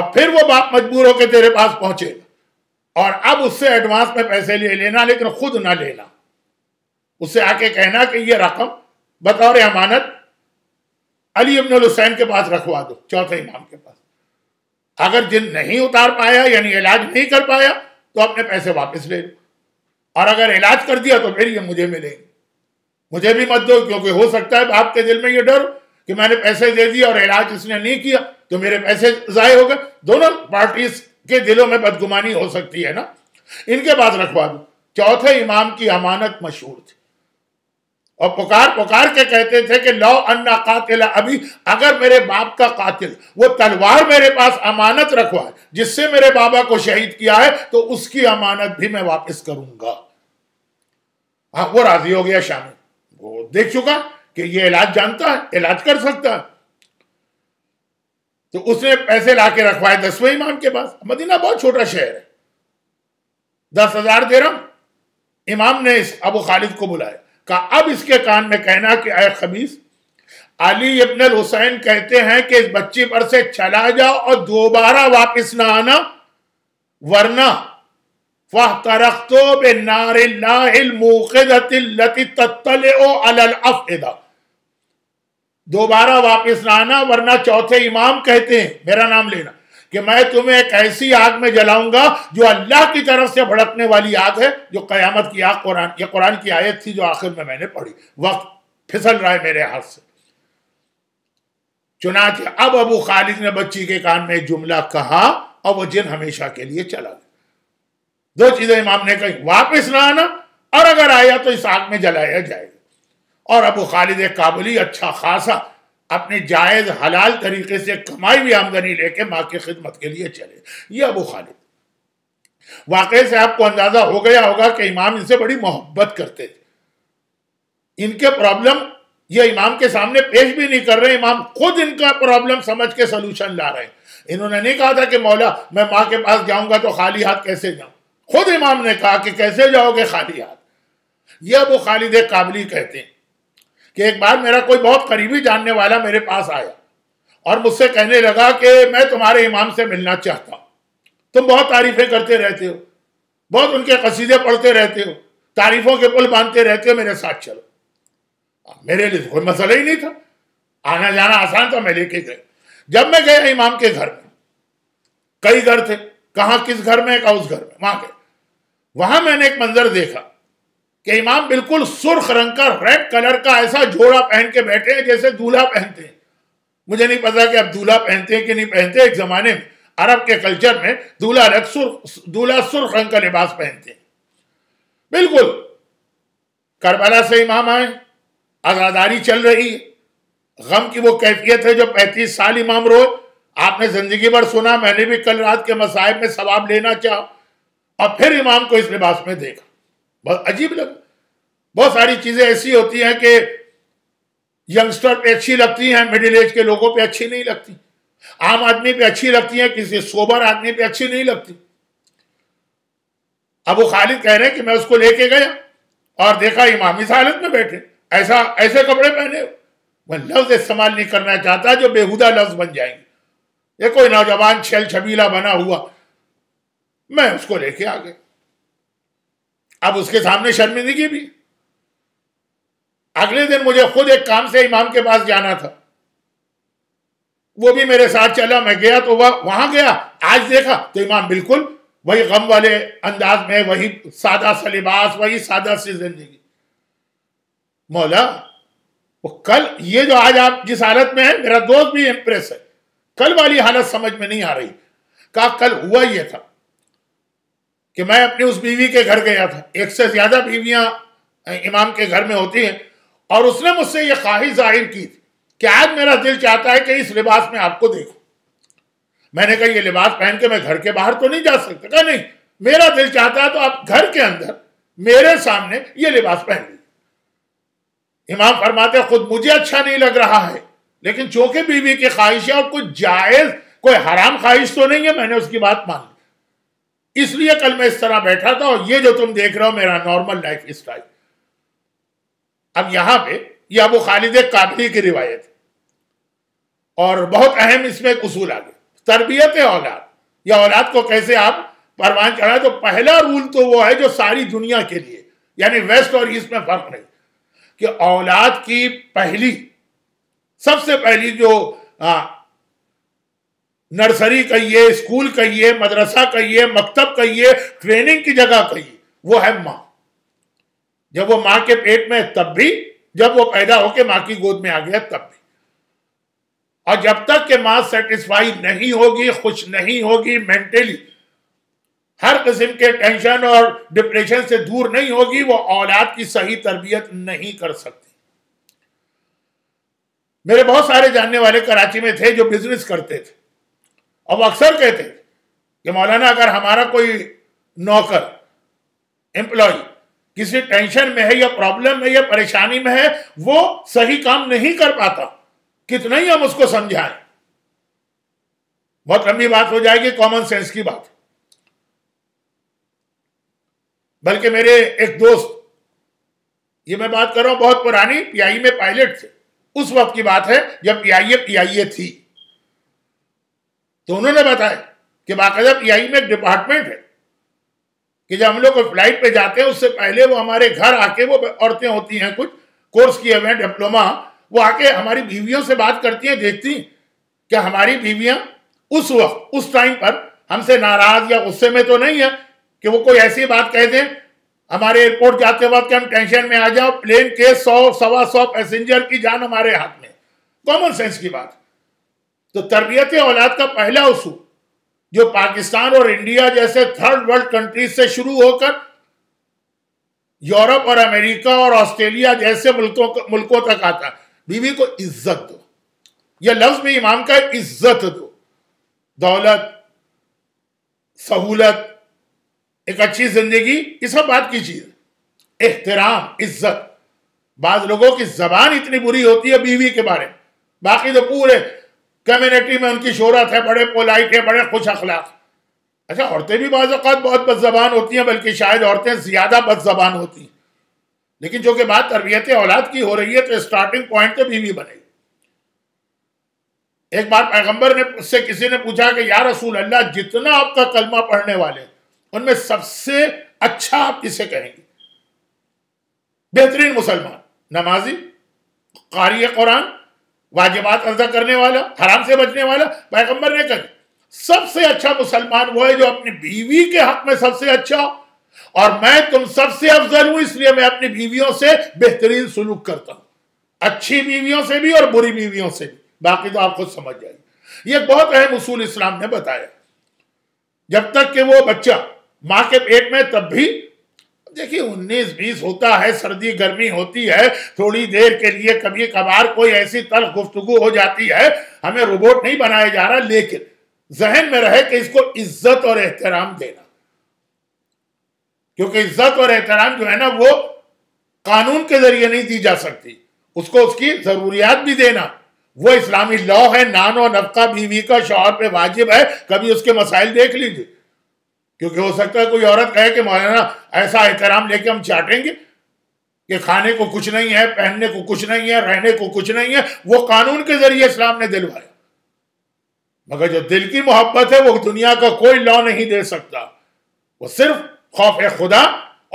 और फिर वो बाप मजबूर होकर तेरे पास पहुंचेगा और अब उससे एडवांस में पैसे ले लेना लेकिन खुद ना लेना उससे आके कहना कि ये रकम बतौर अमानत अली इबन हुसैन के पास रखवा दो चौथे इमाम के पास अगर जिन नहीं उतार पाया यानी इलाज नहीं कर पाया तो अपने पैसे वापस ले लो और अगर इलाज कर दिया तो फिर ये मुझे मिलेंगे मुझे भी मत दो क्योंकि हो सकता है आपके दिल में ये डर कि मैंने पैसे दे दिए और इलाज इसने नहीं किया तो मेरे पैसे जाय हो गए दोनों पार्टीज के दिलों में बदगुमानी हो सकती है ना इनके बाद रखवा दो चौथे इमाम की अमानत मशहूर थी और पुकार पुकार के कहते थे कि लो अन्ना कातिल अभी अगर मेरे बाप का कातिल वो तलवार मेरे पास अमानत रखवाए जिससे मेरे बाबा को शहीद किया है तो उसकी अमानत भी मैं वापस करूंगा हाँ वो राजी हो गया शामिल वो देख चुका कि ये इलाज जानता है इलाज कर सकता है तो उसने पैसे ला के रखवाए दसवें इमाम के पास मदीना बहुत छोटा शहर है दस हजार दे रहा इमाम ने इस अबू खालिद को बुलाया का अब इसके कान में कहना कि अय खबीस अली इबन हुसैन कहते हैं कि इस बच्ची पर से चला जाओ और दोबारा वापस ना आना वरना वह तरख्तो बे नारिल्ला दोबारा वापस ना आना वरना चौथे इमाम कहते हैं मेरा नाम लेना कि मैं तुम्हें एक ऐसी आग में जलाऊंगा जो अल्लाह की तरफ से भड़कने वाली आग है जो कयामत की आग कुरान ये कुरान की आयत थी जो आखिर में मैंने पढ़ी वक्त फिसल रहा है मेरे हाथ से चुनाचे अब अबू खालिद ने बच्ची के कान में जुमला कहा और वो जिन हमेशा के लिए चला गया दो चीजें इमाम ने कही वापस ना आना और अगर आया तो इस आग में जलाया जाएगा और अबू खालिद एक काबुली अच्छा खासा अपने जायज हलाल तरीके से कमाई हुई आमदनी लेके माँ की खिदमत के लिए चले ये अबू खालिद वाकई से आपको अंदाजा हो गया होगा कि इमाम इनसे बड़ी मोहब्बत करते थे इनके प्रॉब्लम ये इमाम के सामने पेश भी नहीं कर रहे इमाम खुद इनका प्रॉब्लम समझ के सोल्यूशन ला रहे हैं इन्होंने नहीं कहा था कि मौला मैं माँ के पास जाऊंगा तो खाली हाथ कैसे जाऊं खुद इमाम ने कहा कि कैसे जाओगे खाली हाथ यह अबू खालिद काबली कहते हैं कि एक बार मेरा कोई बहुत करीबी जानने वाला मेरे पास आया और मुझसे कहने लगा कि मैं तुम्हारे इमाम से मिलना चाहता तुम बहुत तारीफें करते रहते हो बहुत उनके कसीदे पढ़ते रहते हो तारीफों के पुल बांधते रहते हो मेरे साथ चलो मेरे लिए तो कोई मसला ही नहीं था आना जाना आसान था मैं लेके गए जब मैं गया इमाम के घर में कई घर थे कहा किस घर में का उस घर में वहां गए वहां मैंने एक मंजर देखा कि इमाम बिल्कुल सुर्ख रंग का रेड कलर का ऐसा जोड़ा पहन के बैठे हैं जैसे दूल्हा पहनते हैं मुझे नहीं पता कि अब दूल्हा पहनते हैं कि नहीं पहनते एक जमाने में अरब के कल्चर में दूल्हा रंग सुर्ख दूल्हा सुर्ख रंग का लिबास पहनते हैं बिल्कुल करबला से इमाम आए आजादारी चल रही है गम की वो कैफियत है जो पैंतीस साल इमाम रोए आपने जिंदगी भर सुना मैंने भी कल रात के मसाइब में सवाब लेना चाह और फिर इमाम को इस लिबास में देखा बहुत अजीब लग बहुत सारी चीजें ऐसी होती हैं कि यंगस्टर पे अच्छी लगती हैं मिडिल एज के लोगों पे अच्छी नहीं लगती आम आदमी पे अच्छी लगती हैं किसी सोबर आदमी पे अच्छी नहीं लगती अब वो खालिद कह रहे हैं कि मैं उसको लेके गया और देखा इमाम इस हालत में बैठे ऐसा ऐसे कपड़े पहने वह लफ्ज इस्तेमाल नहीं करना चाहता जो बेहुदा लफ्ज बन जाएंगे ये कोई नौजवान छल छबीला बना हुआ मैं उसको लेके आ गया अब उसके सामने शर्मिंदगी भी अगले दिन मुझे खुद एक काम से इमाम के पास जाना था वो भी मेरे साथ चला मैं गया तो वह वहां गया आज देखा तो इमाम बिल्कुल वही गम वाले अंदाज में वही सादा सा लिबास वही सादा सी जिंदगी मौला वो कल ये जो आज आप जिस हालत में है मेरा दोस्त भी इम्प्रेस है कल वाली हालत समझ में नहीं आ रही कहा कल हुआ ये था कि मैं अपनी उस बीवी के घर गया था एक से ज्यादा बीवियां इमाम के घर में होती हैं और उसने मुझसे यह ख्वाहिश जाहिर की थी कि आज मेरा दिल चाहता है कि इस लिबास में आपको देखो मैंने कहा यह लिबास पहन के मैं घर के बाहर तो नहीं जा सकता कहा नहीं मेरा दिल चाहता है तो आप घर के अंदर मेरे सामने ये लिबास पहन लीजिए इमाम फरमाते खुद मुझे अच्छा नहीं लग रहा है लेकिन चौके बीवी की ख्वाहिश है और कुछ जायज कोई हराम ख्वाहिश तो नहीं है मैंने उसकी बात मान ली इसलिए कल मैं इस तरह बैठा था और ये जो तुम देख रहे हो मेरा नॉर्मल लाइफ स्टाइल अब यहां पे यह अबू खालिद काबली की रिवायत है और बहुत अहम इसमें एक उसूल आ गया तरबियत औलाद या औलाद को कैसे आप परवान चढ़ाए तो पहला रूल तो वो है जो सारी दुनिया के लिए यानी वेस्ट और ईस्ट में फर्क नहीं कि औलाद की पहली सबसे पहली जो नर्सरी कहिए स्कूल कहिए मदरसा कहिए मकतब कहिए ट्रेनिंग की जगह कहिए वो है माँ जब वो माँ के पेट में तब भी जब वो पैदा होके माँ की गोद में आ गया तब भी और जब तक के माँ सेटिस्फाई नहीं होगी खुश नहीं होगी मेंटली हर किस्म के टेंशन और डिप्रेशन से दूर नहीं होगी वो औलाद की सही तरबियत नहीं कर सकती मेरे बहुत सारे जानने वाले कराची में थे जो बिजनेस करते थे अब अक्सर कहते कि मौलाना अगर हमारा कोई नौकर एम्प्लॉय किसी टेंशन में है या प्रॉब्लम में या परेशानी में है वो सही काम नहीं कर पाता कितना ही हम उसको समझाएं बहुत लंबी बात हो जाएगी कॉमन सेंस की बात बल्कि मेरे एक दोस्त ये मैं बात कर रहा हूं बहुत पुरानी पीआई e में पायलट थे उस वक्त की बात है जब पीआईए पीआईए e, e थी तो उन्होंने बताया कि बाकायदा पीआई में एक डिपार्टमेंट है कि जब हम लोग कोई फ्लाइट पे जाते हैं उससे पहले वो हमारे घर आके वो औरतें होती हैं कुछ कोर्स किए हुए हैं डिप्लोमा वो आके हमारी बीवियों से बात करती हैं देखती कि हमारी बीवियां उस वक्त उस टाइम पर हमसे नाराज या गुस्से में तो नहीं है कि वो कोई ऐसी बात कह दें हमारे एयरपोर्ट जाते वक्त हम टेंशन में आ जाओ प्लेन के सौ सवा सौ पैसेंजर की जान हमारे हाथ में कॉमन सेंस की बात तो तरबियत औलाद का पहला उसूल जो पाकिस्तान और इंडिया जैसे थर्ड वर्ल्ड कंट्रीज से शुरू होकर यूरोप और अमेरिका और ऑस्ट्रेलिया जैसे मुल्कों मुल्कों तक आता है बीवी को इज्जत दो यह लफ्ज में इमाम का इज्जत दो दौलत सहूलत एक अच्छी जिंदगी ये सब बात की चीज एहतराम इज्जत बाद लोगों की जबान इतनी बुरी होती है बीवी के बारे में बाकी तो पूरे कम्युनिटी में उनकी शोहरत है बड़े पोलाइट है बड़े खुश अखलाक अच्छा औरतें भी बाज़ात बहुत बदजबान होती हैं बल्कि शायद औरतें ज़्यादा बदजबान होती हैं लेकिन जो कि बात तरबियत औलाद की हो रही है तो स्टार्टिंग पॉइंट तो बीवी बनेगी एक बार पैगंबर ने से किसी ने पूछा कि या रसूल अल्लाह जितना आपका कलमा पढ़ने वाले उनमें सबसे अच्छा आप किसे कहेंगे बेहतरीन मुसलमान नमाजी कारी कुरान वाजिबात अदा करने वाला हराम से बचने वाला पैगंबर ने कहा सबसे अच्छा मुसलमान वो है जो अपनी बीवी के हक में सबसे अच्छा और मैं तुम सबसे अफजल हूं इसलिए मैं अपनी बीवियों से बेहतरीन सुलूक करता हूं अच्छी बीवियों से भी और बुरी बीवियों से भी बाकी तो आप खुद समझ जाइए यह बहुत अहम उसूल इस्लाम ने बताया जब तक कि वो बच्चा मां के पेट में तब भी देखिए उन्नीस बीस होता है सर्दी गर्मी होती है थोड़ी देर के लिए कभी कभार कोई ऐसी तल गुफ्तगु हो जाती है हमें रोबोट नहीं बनाया जा रहा लेकिन जहन में रहे कि इसको इज्जत और एहतराम देना क्योंकि इज्जत और एहतराम जो है ना वो कानून के जरिए नहीं दी जा सकती उसको उसकी जरूरियात भी देना वो इस्लामी लॉ है नान और नबका बीवी का शोहर पे वाजिब है कभी उसके मसाइल देख लीजिए क्योंकि हो सकता है कोई औरत कहे कि मौलाना ऐसा एहतराम लेके हम चाटेंगे कि खाने को कुछ नहीं है पहनने को कुछ नहीं है रहने को कुछ नहीं है वो कानून के जरिए इस्लाम ने दिलवाया मगर जो दिल की मोहब्बत है वो दुनिया का कोई लॉ नहीं दे सकता वो सिर्फ खौफ खुदा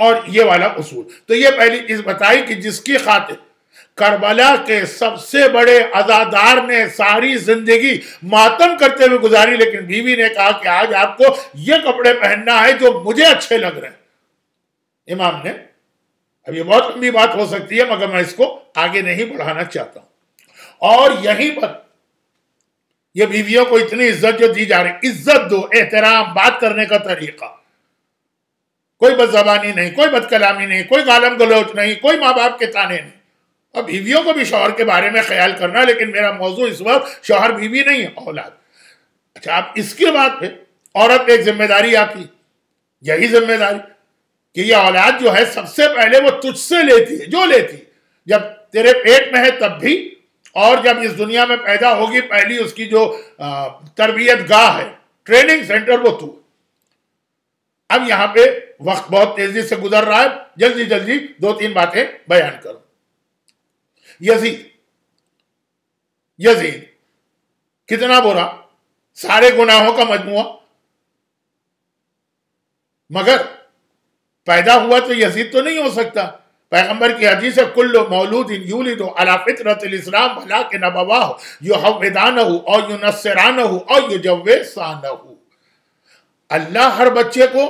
और ये वाला उसूल तो ये पहली चीज बताई कि जिसकी खातिर करबला के सबसे बड़े अजादार ने सारी जिंदगी मातम करते हुए गुजारी लेकिन बीवी ने कहा कि आज आपको ये कपड़े पहनना है जो मुझे अच्छे लग रहे हैं इमाम ने अब ये बहुत लंबी बात हो सकती है मगर मैं इसको आगे नहीं बढ़ाना चाहता हूं और यहीं पर ये बीवियों को इतनी इज्जत जो दी जा रही इज्जत दो एहतराम बात करने का तरीका कोई बदजबानी नहीं कोई बदकलामी नहीं कोई गालम गलोच नहीं कोई माँ बाप के ताने नहीं अब बीवियों को भी शोहर के बारे में ख्याल करना लेकिन मेरा मौजू इस वक्त शोहर बीवी नहीं है औलाद अच्छा आप इसके बाद फिर औरत एक जिम्मेदारी आपकी यही जिम्मेदारी कि ये औलाद जो है सबसे पहले वो तुझसे लेती है जो लेती है जब तेरे पेट में है तब भी और जब इस दुनिया में पैदा होगी पहली उसकी जो तरबियत गाह है ट्रेनिंग सेंटर वो तू अब यहां पे वक्त बहुत तेजी से गुजर रहा है जल्दी जल्दी दो तीन बातें बयान करूं यजीद यजीद कितना बोरा सारे गुनाहों का मजमुआ मगर पैदा हुआ तो यजीद तो नहीं हो सकता पैगंबर की हदीस है कुल्लो मौलूद इन यूलिद अला फितरत इस्लाम भला के नबवाह यो हवेदान हो और यू नसरान हो और यो जवेसान हो अल्लाह हर बच्चे को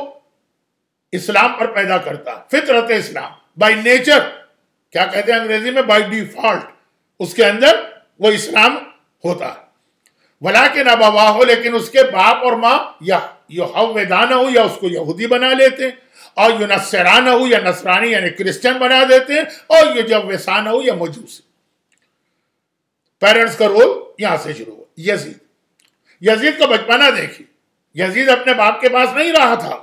इस्लाम पर पैदा करता फितरत इस्लाम बाई नेचर क्या कहते हैं अंग्रेजी में बाई डिफॉल्ट उसके अंदर वो इस्लाम होता है वला के ना बाबा हो लेकिन उसके बाप और माँ या यहवेदाना हो या उसको यहूदी बना लेते हैं और यू नसराना हो या नसरानी यानी क्रिश्चियन बना देते हैं और यो जब वैसाना हो या मजूसी पेरेंट्स का रोल यहां से शुरू हुआ यजीद यजीद का बचपना देखिए यजीद अपने बाप के पास नहीं रहा था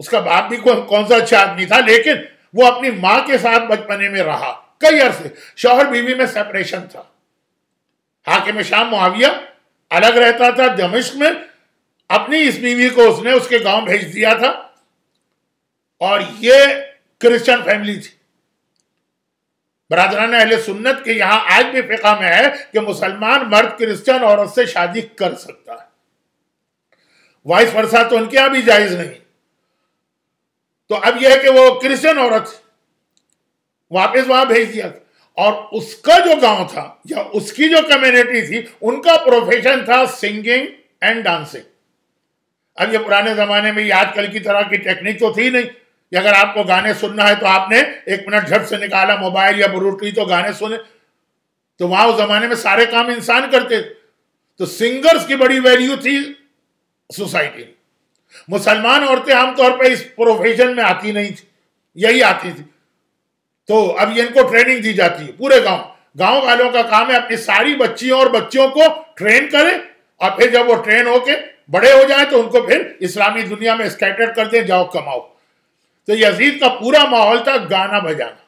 उसका बाप भी कौन, कौन सा अच्छा आदमी था लेकिन वो अपनी मां के साथ बचपने में रहा कई अरसे शोहर बीवी में सेपरेशन था हाकिम शाम मुआविया अलग रहता था दमिश्क में अपनी इस बीवी को उसने उसके गांव भेज दिया था और ये क्रिश्चियन फैमिली थी बरादरान अहले सुन्नत के यहां आज भी फिका में है कि मुसलमान मर्द क्रिश्चियन औरत से शादी कर सकता है वाइस वर्षा तो उनके यहां भी जायज नहीं तो अब यह है कि वो क्रिश्चियन औरत वापस वहां भेज दिया और उसका जो गांव था या उसकी जो कम्युनिटी थी उनका प्रोफेशन था सिंगिंग एंड डांसिंग अब ये पुराने जमाने में ये आजकल की तरह की टेक्निक तो थी नहीं कि अगर आपको गाने सुनना है तो आपने एक मिनट झट से निकाला मोबाइल या ब्लूटूथ तो गाने सुने तो वहां उस जमाने में सारे काम इंसान करते तो सिंगर्स की बड़ी वैल्यू थी सोसाइटी में मुसलमान औरतें आमतौर पर इस प्रोफेशन में आती नहीं थी यही आती थी तो अब इनको ट्रेनिंग दी जाती है पूरे गांव गांव वालों का काम है अपनी सारी बच्चियों और बच्चियों को ट्रेन करें और फिर जब वो ट्रेन होके बड़े हो जाए तो उनको फिर इस्लामी दुनिया में स्कैटर कर दे जाओ कमाओ तो यजीद का पूरा माहौल था गाना बजाना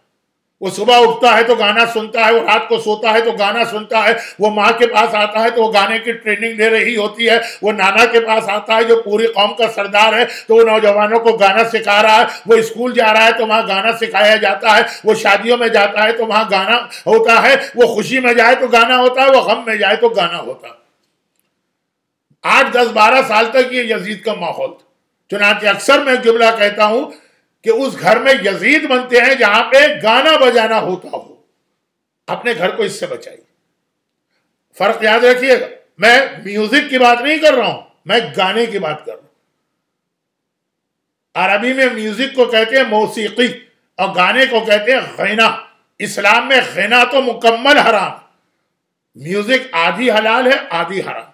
वो सुबह उठता है तो गाना सुनता है वो रात को सोता है तो गाना सुनता है वो माँ के पास आता है तो वो गाने की ट्रेनिंग दे रही होती है वो नाना के पास आता है जो पूरी कौम का सरदार है तो वो नौजवानों को गाना सिखा रहा है वो स्कूल जा रहा है तो वहाँ गाना सिखाया जाता है वो शादियों में जाता है तो वहाँ गाना होता है वो खुशी में जाए तो गाना होता है वो गम में जाए तो गाना होता है आठ दस बारह साल तक ये यजीद का माहौल था अक्सर मैं जुमला कहता हूँ कि उस घर में यजीद बनते हैं जहां पे गाना बजाना होता हो अपने घर को इससे बचाइए फर्क याद रखिएगा मैं म्यूजिक की बात नहीं कर रहा हूं मैं गाने की बात कर रहा हूं अरबी में म्यूजिक को कहते हैं मौसीकी और गाने को कहते हैं गैना इस्लाम में गैना तो मुकम्मल हराम म्यूजिक आधी हलाल है आधी हराम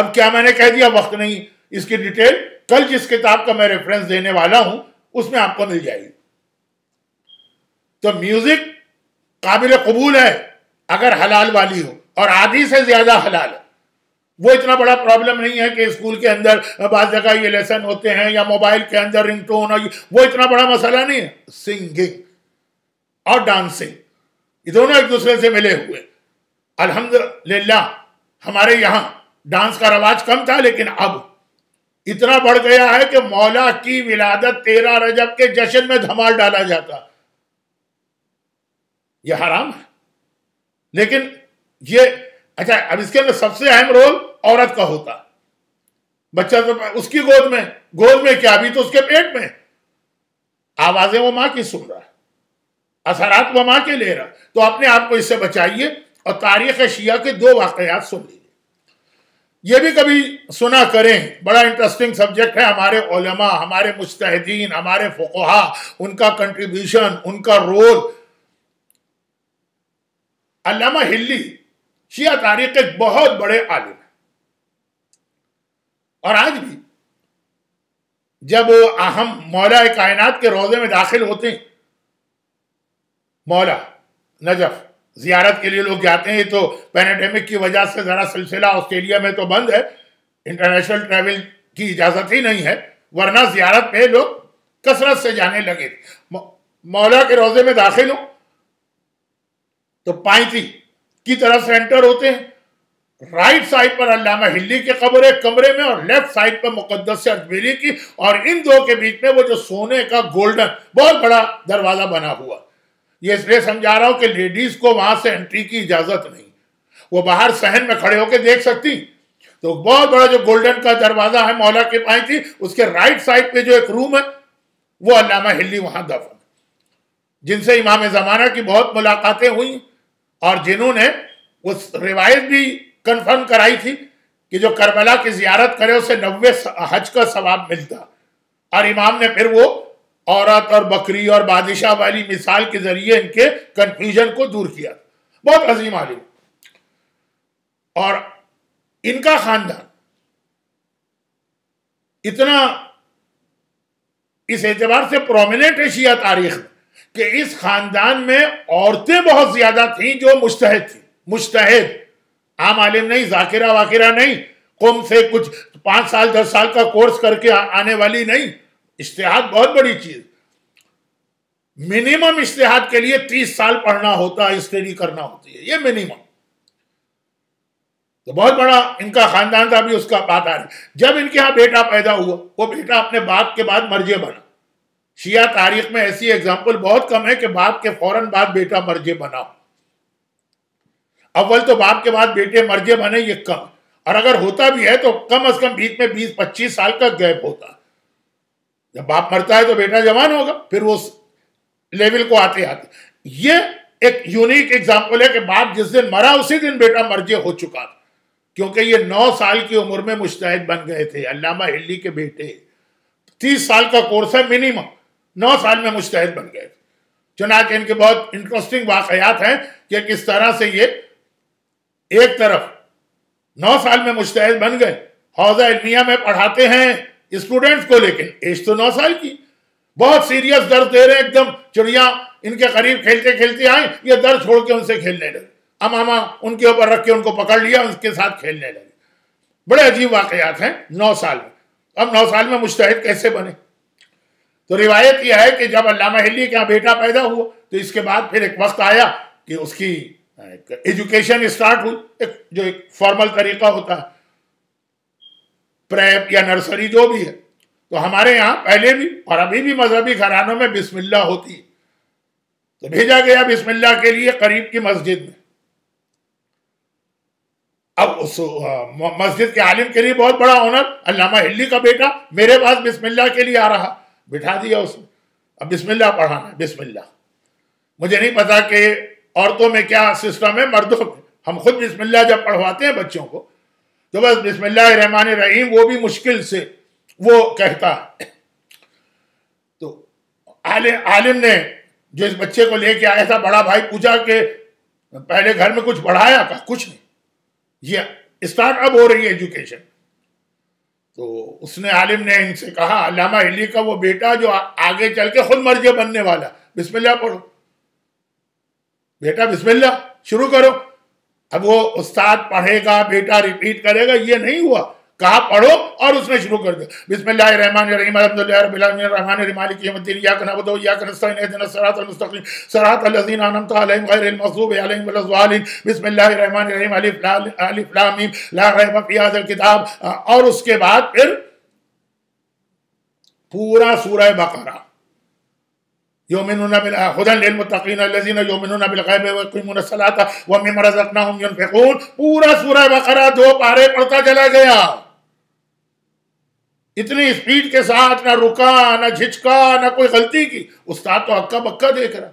अब क्या मैंने कह दिया वक्त नहीं इसकी डिटेल कल जिस किताब का मैं रेफरेंस देने वाला हूं उसमें आपको मिल जाएगी तो म्यूजिक काबिल कबूल है अगर हलाल वाली हो और आधी से ज्यादा हलाल है वो इतना बड़ा प्रॉब्लम नहीं है कि स्कूल के अंदर बाद जगह ये लेसन होते हैं या मोबाइल के अंदर रिंगटोन और वो इतना बड़ा मसला नहीं है सिंगिंग और डांसिंग ये दोनों एक दूसरे से मिले हुए अल्हम्दुलिल्लाह हमारे यहाँ डांस का रवाज कम था लेकिन अब इतना बढ़ गया है कि मौला की विलादत तेरह रजब के जश्न में धमाल डाला जाता यह हराम है लेकिन ये अच्छा अब इसके अंदर सबसे अहम रोल औरत का होता बच्चा तो उसकी गोद में गोद में क्या अभी तो उसके पेट में आवाजें वो माँ की सुन रहा है असरात वो माँ के ले रहा तो अपने आप को इससे बचाइए और तारीख शिया के दो वाकयात सुन लीजिए ये भी कभी सुना करें बड़ा इंटरेस्टिंग सब्जेक्ट है हमारे ओलमा हमारे मुस्तहदीन हमारे फोकोहा उनका कंट्रीब्यूशन उनका रोल अल्लामा हिल्ली शिया तारीख एक बहुत बड़े आलिम है और आज भी जब अहम मौला कायनात के रोजे में दाखिल होते हैं मौला नजफ़ जियारत के लिए लोग जाते हैं तो पैनेडेमिक की वजह से ज़रा सिलसिला ऑस्ट्रेलिया में तो बंद है इंटरनेशनल ट्रैवल की इजाज़त ही नहीं है वरना जियारत पे लोग कसरत से जाने लगे मौला के रोज़े में दाखिल हो तो पाइथी की तरफ से एंटर होते हैं राइट साइड पर अल्लामा हिल्ली की कब्र है कमरे में और लेफ्ट साइड पर मुकदस अजमेरी की और इन दो के बीच में वो जो सोने का गोल्डन बहुत बड़ा दरवाज़ा बना हुआ ये इसलिए समझा रहा हूं कि लेडीज को वहां से एंट्री की इजाजत नहीं वो बाहर सहन में खड़े होकर देख सकती तो बहुत बड़ा जो गोल्डन का दरवाजा है मौला के पाई थी उसके राइट साइड पे जो एक रूम है वो अलामा हिली वहां दफन जिनसे इमाम जमाना की बहुत मुलाकातें हुई और जिन्होंने उस रिवायत भी कन्फर्म कराई थी कि जो करबला की जियारत करे उसे नब्बे हज का सवाब मिलता और इमाम ने फिर वो औरत और बकरी और बादशाह वाली मिसाल के जरिए इनके कंफ्यूजन को दूर किया बहुत अजीम आलिम और इनका खानदान इतना इस एतबार से प्रोमिनेंट एशिया तारीख कि इस खानदान में औरतें बहुत ज्यादा थी जो मुश्तहद थी मुश्तहद आम आलिम नहीं जाकिरा वाकिरा नहीं कुम से कुछ पांच साल दस साल का कोर्स करके आ, आने वाली नहीं इश्तेहाद बहुत बड़ी चीज मिनिमम इश्तेहाद के लिए तीस साल पढ़ना होता है स्टडी करना होती है ये मिनिमम तो बहुत बड़ा इनका खानदान था भी उसका बात आ रही जब इनके यहां बेटा पैदा हुआ वो बेटा अपने बाप के बाद मर्जे बना शिया तारीख में ऐसी एग्जाम्पल बहुत कम है कि बाप के फौरन बाद बेटा मर्जे बना अव्वल तो बाप के बाद बेटे मर्जे बने ये कम और अगर होता भी है तो कम अज कम बीच में बीस पच्चीस साल का गैप होता जब बाप मरता है तो बेटा जवान होगा फिर वो लेवल को आते आते ये एक यूनिक एग्जाम्पल है कि बाप जिस दिन मरा उसी दिन बेटा मर्जे हो चुका था क्योंकि ये नौ साल की उम्र में मुश्तैद बन गए थे अल्लामा हिली के बेटे तीस साल का कोर्स है मिनिमम नौ साल में मुश्तैद बन गए थे के इनके बहुत इंटरेस्टिंग वाकयात हैं कि किस तरह से ये एक तरफ नौ साल में मुश्तैद बन गए हौजा इलमिया में पढ़ाते हैं स्टूडेंट्स को लेकिन एज तो नौ साल की बहुत सीरियस दर्द दे रहे एकदम चिड़िया इनके करीब खेलते खेलते आए ये दर्द छोड़ के उनसे खेलने लगे अमामा उनके ऊपर रख के उनको पकड़ लिया उनके साथ खेलने लगे बड़े अजीब वाकयात हैं नौ साल में अब नौ साल में मुश्तहद कैसे बने तो रिवायत यह है कि जब अलामा हिली यहाँ बेटा पैदा हुआ तो इसके बाद फिर एक वक्त आया कि उसकी एजुकेशन स्टार्ट हुई एक जो एक फॉर्मल तरीका होता है प्रेप या नर्सरी जो भी है तो हमारे यहाँ पहले भी और अभी भी मजहबी घरानों में बिस्मिल्ला होती है तो भेजा गया बिस्मिल्ला के लिए करीब की मस्जिद में अब उस मस्जिद के आलिम के लिए बहुत बड़ा ऑनर अल्लामा हिल्ली का बेटा मेरे पास बिस्मिल्ला के लिए आ रहा बिठा दिया उसने अब बिस्मिल्ला पढ़ाना बिस्मिल्ला मुझे नहीं पता कि औरतों में क्या सिस्टम है मर्दों में हम खुद बिस्मिल्ला जब पढ़वाते हैं बच्चों को तो बस बिस्मिल्लाहमान रहीम वो भी मुश्किल से वो कहता तो आले, आलिम ने जो इस बच्चे को लेके आया था बड़ा भाई पूछा के पहले घर में कुछ पढ़ाया था कुछ नहीं ये स्टार्ट अब हो रही है एजुकेशन तो उसने आलिम ने इनसे कहा अलामा हिली का वो बेटा जो आगे चल के खुद मर्जे बनने वाला बिस्मिल्लाह पढ़ो बेटा बिस्मिल्लाह शुरू करो अब वो उस्ताद पढ़ेगा बेटा रिपीट करेगा ये नहीं हुआ कहा पढ़ो और उसने शुरू कर दो और उसके बाद फिर पूरा सूरह बकरा योमिन बिलमुतकीन योमिन बिलगैबसलाता वमी मरजना पूरा सूरह बकरा दो पारे पड़ता चला गया इतनी स्पीड के साथ ना रुका ना झिझका ना कोई गलती की उस्ताद तो हक्का बक्का देख रहा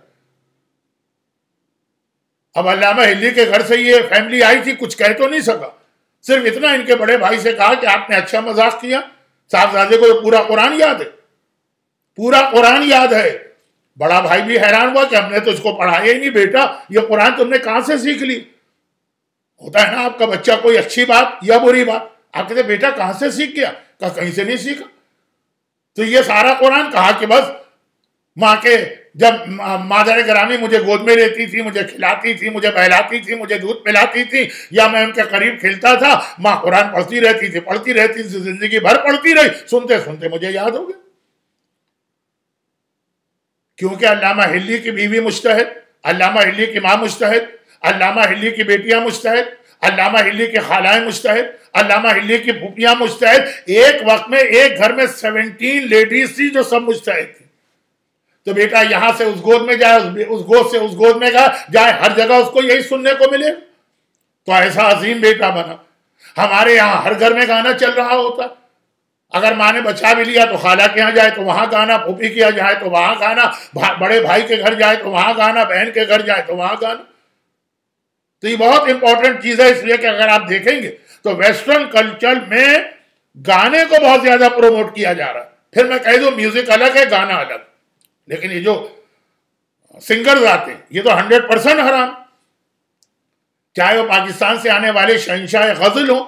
अब अलामा हिली के घर से ये फैमिली आई थी कुछ कह तो नहीं सका सिर्फ इतना इनके बड़े भाई से कहा कि आपने अच्छा मजाक किया साहबजादे को पूरा कुरान याद है पूरा कुरान याद है बड़ा भाई भी हैरान हुआ कि हमने तो इसको पढ़ाया ही नहीं बेटा ये कुरान तुमने कहां से सीख ली होता है ना आपका बच्चा कोई अच्छी बात या बुरी बात आप कहते बेटा कहां से सीख गया कहा कहीं से नहीं सीखा तो ये सारा कुरान कहा कि बस माँ के जब मादर ग्रामी मुझे गोद में लेती थी मुझे खिलाती थी मुझे बहलाती थी मुझे दूध पिलाती थी या मैं उनके करीब खेलता था माँ कुरान पढ़ती रहती थी पढ़ती रहती थी जिंदगी भर पढ़ती रही सुनते सुनते मुझे याद हो गया क्योंकि अलामा हिली की बीवी मुश्तहद अलामा हिली की माँ मुश्तहद अलामा हिली की बेटियां मुश्तहद अलामा हिली की खालाएं मुश्तहद अलामा हिली की भूपियां मुश्तहद एक वक्त में एक घर में सेवनटीन लेडीज थी जो सब मुश्तहद थी तो बेटा यहां से उस गोद में जाए उस गोद से उस गोद में गा जाए हर जगह उसको यही सुनने को मिले तो ऐसा अजीम बेटा बना हमारे यहाँ हर घर में गाना चल रहा होता है अगर माँ ने बचा भी लिया तो खाला के यहाँ जाए तो वहाँ गाना फूफी के यहाँ जाए तो वहाँ गाना भा, बड़े भाई के घर जाए तो वहाँ गाना बहन के घर जाए तो वहाँ गाना तो ये बहुत इंपॉर्टेंट चीज है इसलिए कि अगर आप देखेंगे तो वेस्टर्न कल्चर में गाने को बहुत ज्यादा प्रोमोट किया जा रहा है फिर मैं कह दू म्यूजिक अलग है गाना अलग लेकिन ये जो सिंगर आते हैं ये तो हंड्रेड परसेंट हराम चाहे वो पाकिस्तान से आने वाले शहनशाह गजल हो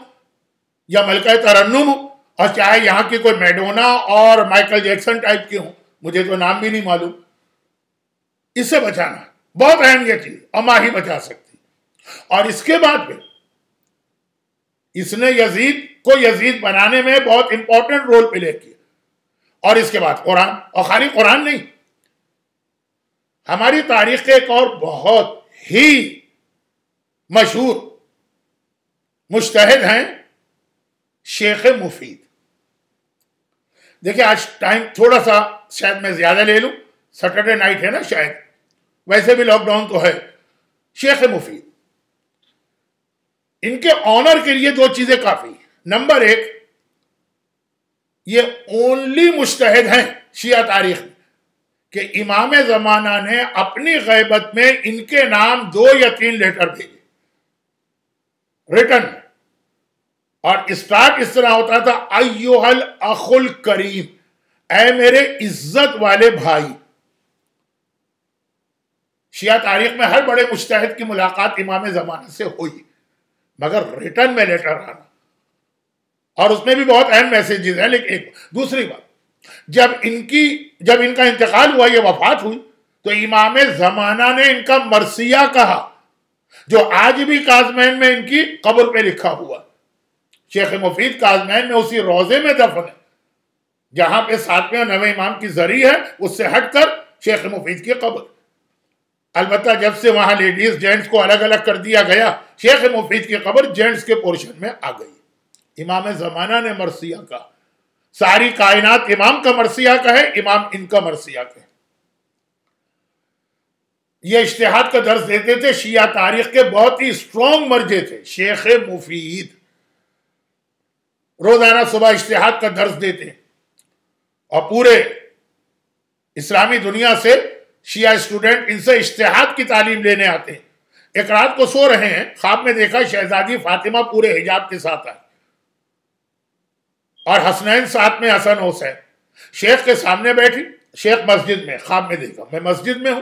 या मलका तरन्नुम हो और चाहे यहाँ की कोई मेडोना और माइकल जैक्सन टाइप की हो मुझे तो नाम भी नहीं मालूम इससे बचाना बहुत अहम यह चीज और माँ ही बचा सकती और इसके बाद में इसने यजीद को यजीद बनाने में बहुत इंपॉर्टेंट रोल प्ले किया और इसके बाद कुरान और खाली कुरान नहीं हमारी तारीख के एक और बहुत ही मशहूर मुश्तहद हैं शेख मुफीद देखिए आज टाइम थोड़ा सा शायद मैं ज़्यादा ले लूं सैटरडे नाइट है ना शायद वैसे भी लॉकडाउन तो है शेख मुफीद इनके ऑनर के लिए दो चीज़ें काफ़ी नंबर एक ये ओनली मुश्तहद हैं शिया तारीख में कि इमाम ज़माना ने अपनी गैबत में इनके नाम दो या तीन लेटर भेजे रिटर्न और स्टार्ट इस तरह होता था अयोहल अखुल करीम ए मेरे इज्जत वाले भाई शिया तारीख में हर बड़े मुश्तहद की मुलाकात इमाम जमाने से हुई मगर रिटर्न में लेटर आना और उसमें भी बहुत अहम मैसेजेस हैं लेकिन एक दूसरी बात जब इनकी जब इनका इंतकाल हुआ ये वफात हुई तो इमाम जमाना ने इनका मरसिया कहा जो आज भी काजमैन में इनकी कब्र पे लिखा हुआ शेख मुफीद काजमैन में उसी रोजे में दफन है जहां पे सातवें और नवे इमाम की जरी है उससे हटकर शेख मुफीद की कब्र अलबत् जब से वहां लेडीज जेंट्स को अलग अलग कर दिया गया शेख मुफीद की कब्र जेंट्स के पोर्शन में आ गई इमाम जमाना ने मरसिया कहा सारी कायनात इमाम का मरसिया का है इमाम इनका मरसिया का है ये इश्तेहाद का दर्ज देते थे शिया तारीख के बहुत ही स्ट्रॉन्ग मर्जे थे शेख मुफीद रोजाना सुबह इश्तेहार का दर्ज देते हैं और पूरे इस्लामी दुनिया से शिया स्टूडेंट इनसे इश्तेहाद की तालीम लेने आते हैं एक रात को सो रहे हैं ख्वाब में देखा शहजादी फातिमा पूरे हिजाब के साथ आई और हसनैन साथ में हसन हुसैन शेख के सामने बैठी शेख मस्जिद में ख्वाब में देखा मैं मस्जिद में हूं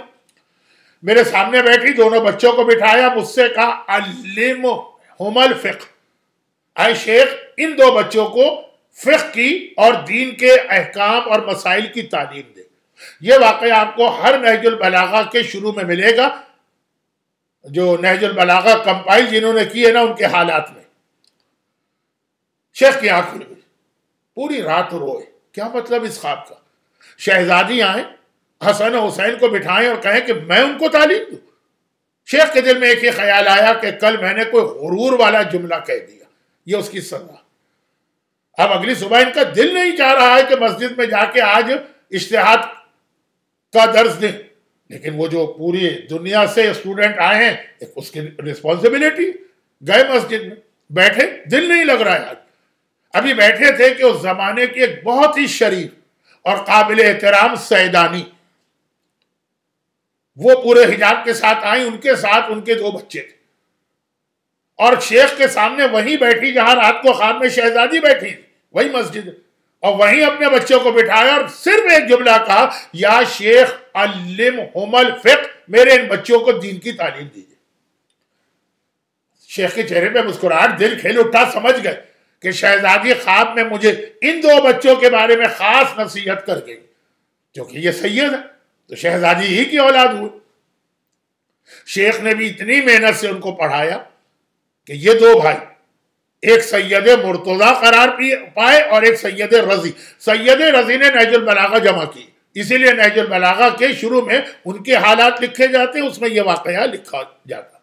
मेरे सामने बैठी दोनों बच्चों को बिठाया मुझसे कहा अलिम हुमल फिक्र आए शेख इन दो बच्चों को फिक की और दीन के अहकाम और मसाइल की तालीम दे ये वाक़ आपको हर नहजुल बलागा के शुरू में मिलेगा जो नहजुल बलागा कंपाइल जिन्होंने है ना उनके हालात में शेख की आंख खुल गई पूरी रात रोए क्या मतलब इस ख्वाब का शहजादी आए हसन हुसैन को बिठाएं और कहें कि मैं उनको तालीम दू शेख के दिल में एक ही ख्याल आया कि कल मैंने कोई गुरूर वाला जुमला कह दिया ये उसकी सजा अब अगली सुबह इनका दिल नहीं चाह रहा है कि मस्जिद में जाके आज इश्तेहाद का दर्ज दें लेकिन वो जो पूरी दुनिया से स्टूडेंट आए हैं उसकी रिस्पॉन्सिबिलिटी गए मस्जिद में बैठे दिल नहीं लग रहा है आज अभी बैठे थे कि उस जमाने की एक बहुत ही शरीफ और काबिल एहतराम सैदानी वो पूरे हिजाब के साथ आई उनके साथ उनके दो बच्चे थे और शेख के सामने वही बैठी जहां रात को खान में शहजादी बैठी वही मस्जिद और वहीं अपने बच्चों को बिठाया और सिर्फ एक जुमला कहा या शेख अलिम होमल फिक मेरे इन बच्चों को दीन की तालीम दीजिए शेख के चेहरे पे मुस्कुराहट दिल खेल उठा समझ गए कि शहजादी खाब में मुझे इन दो बच्चों के बारे में खास नसीहत कर गई क्योंकि ये सैयद है तो शहजादी ही की औलाद हुई शेख ने भी इतनी मेहनत से उनको पढ़ाया कि ये दो भाई एक सैयद मुर्तजा करार पाए और एक सैयद रजी सैयद रजी ने नहजुल बलागा जमा की इसीलिए नहजुल बलागा के शुरू में उनके हालात लिखे जाते उसमें यह वाकया लिखा जाता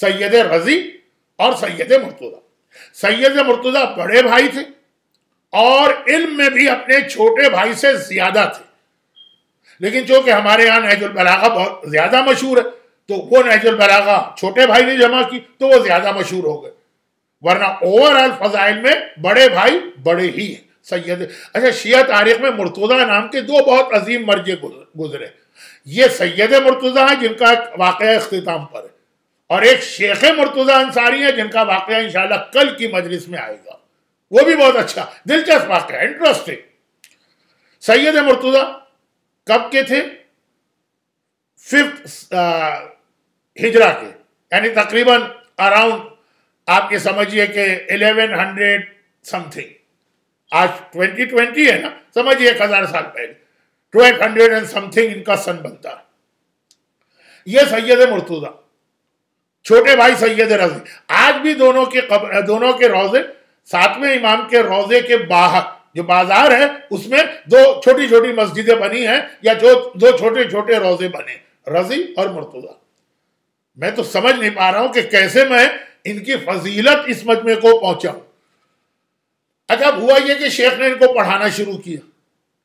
सैयद रजी और सैयद मुर्तजा सैयद मुर्तजा बड़े भाई थे और इल्म में भी अपने छोटे भाई से ज्यादा थे लेकिन चूंकि हमारे यहाँ नहजुल बलागा बहुत ज्यादा मशहूर है तो वो नेचुरल बलागा छोटे भाई ने जमा की तो वो ज्यादा मशहूर हो गए वरना ओवरऑल फजाइल में बड़े भाई बड़े ही हैं सैयद अच्छा शिया तारीख में मुर्तुजा नाम के दो बहुत अजीम मर्जे गुजरे ये सैयद मुर्तुजा हैं जिनका वाक़ अख्ताम पर है और एक शेख मुर्तुजा अंसारी है जिनका वाक़ इंशाल्लाह कल की मजलिस में आएगा वो भी बहुत अच्छा दिलचस्प वाक़ है इंटरेस्टिंग सैयद मुर्तुजा कब के थे फिफ्थ हिजरा के यानी तकरीबन अराउंड आप ये समझिए कि 1100 समथिंग आज 2020 है ना समझिए एक हजार साल पहले ट्वेल्व हंड्रेड एंड समथिंग इनका सन बनता है ये सैयद मुर्तुजा छोटे भाई सैयद रजी आज भी दोनों के कब, दोनों के रोजे सातवें इमाम के रोजे के बाहर जो बाजार है उसमें दो छोटी छोटी मस्जिदें बनी हैं या जो दो छोटे छोटे रोजे बने रजी और मुर्तुजा मैं तो समझ नहीं पा रहा हूं कि कैसे मैं इनकी फजीलत इस मजमे को पहुंचा अच्छा हुआ यह कि शेख ने इनको पढ़ाना शुरू किया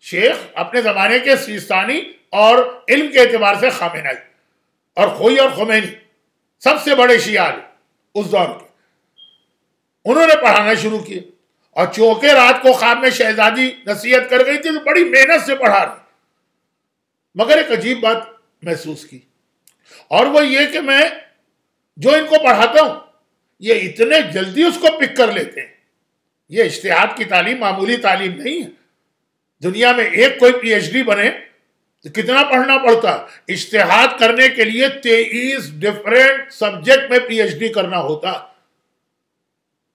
शेख अपने जमाने के सिस्तानी और इल्म के एतबार से खामेनाई और खोई और खोमैनी सबसे बड़े शियाल उस दौर के उन्होंने पढ़ाना शुरू किया और चौके रात को खाम में शहजादी नसीहत कर गई थी तो बड़ी मेहनत से पढ़ा रही मगर एक अजीब बात महसूस की और वो ये कि मैं जो इनको पढ़ाता हूं ये इतने जल्दी उसको पिक कर लेते हैं ये इश्तिहाद की तालीम मामूली तालीम नहीं है दुनिया में एक कोई पीएचडी बने तो कितना पढ़ना पड़ता इश्तिहाद करने के लिए तेईस डिफरेंट सब्जेक्ट में पीएचडी करना होता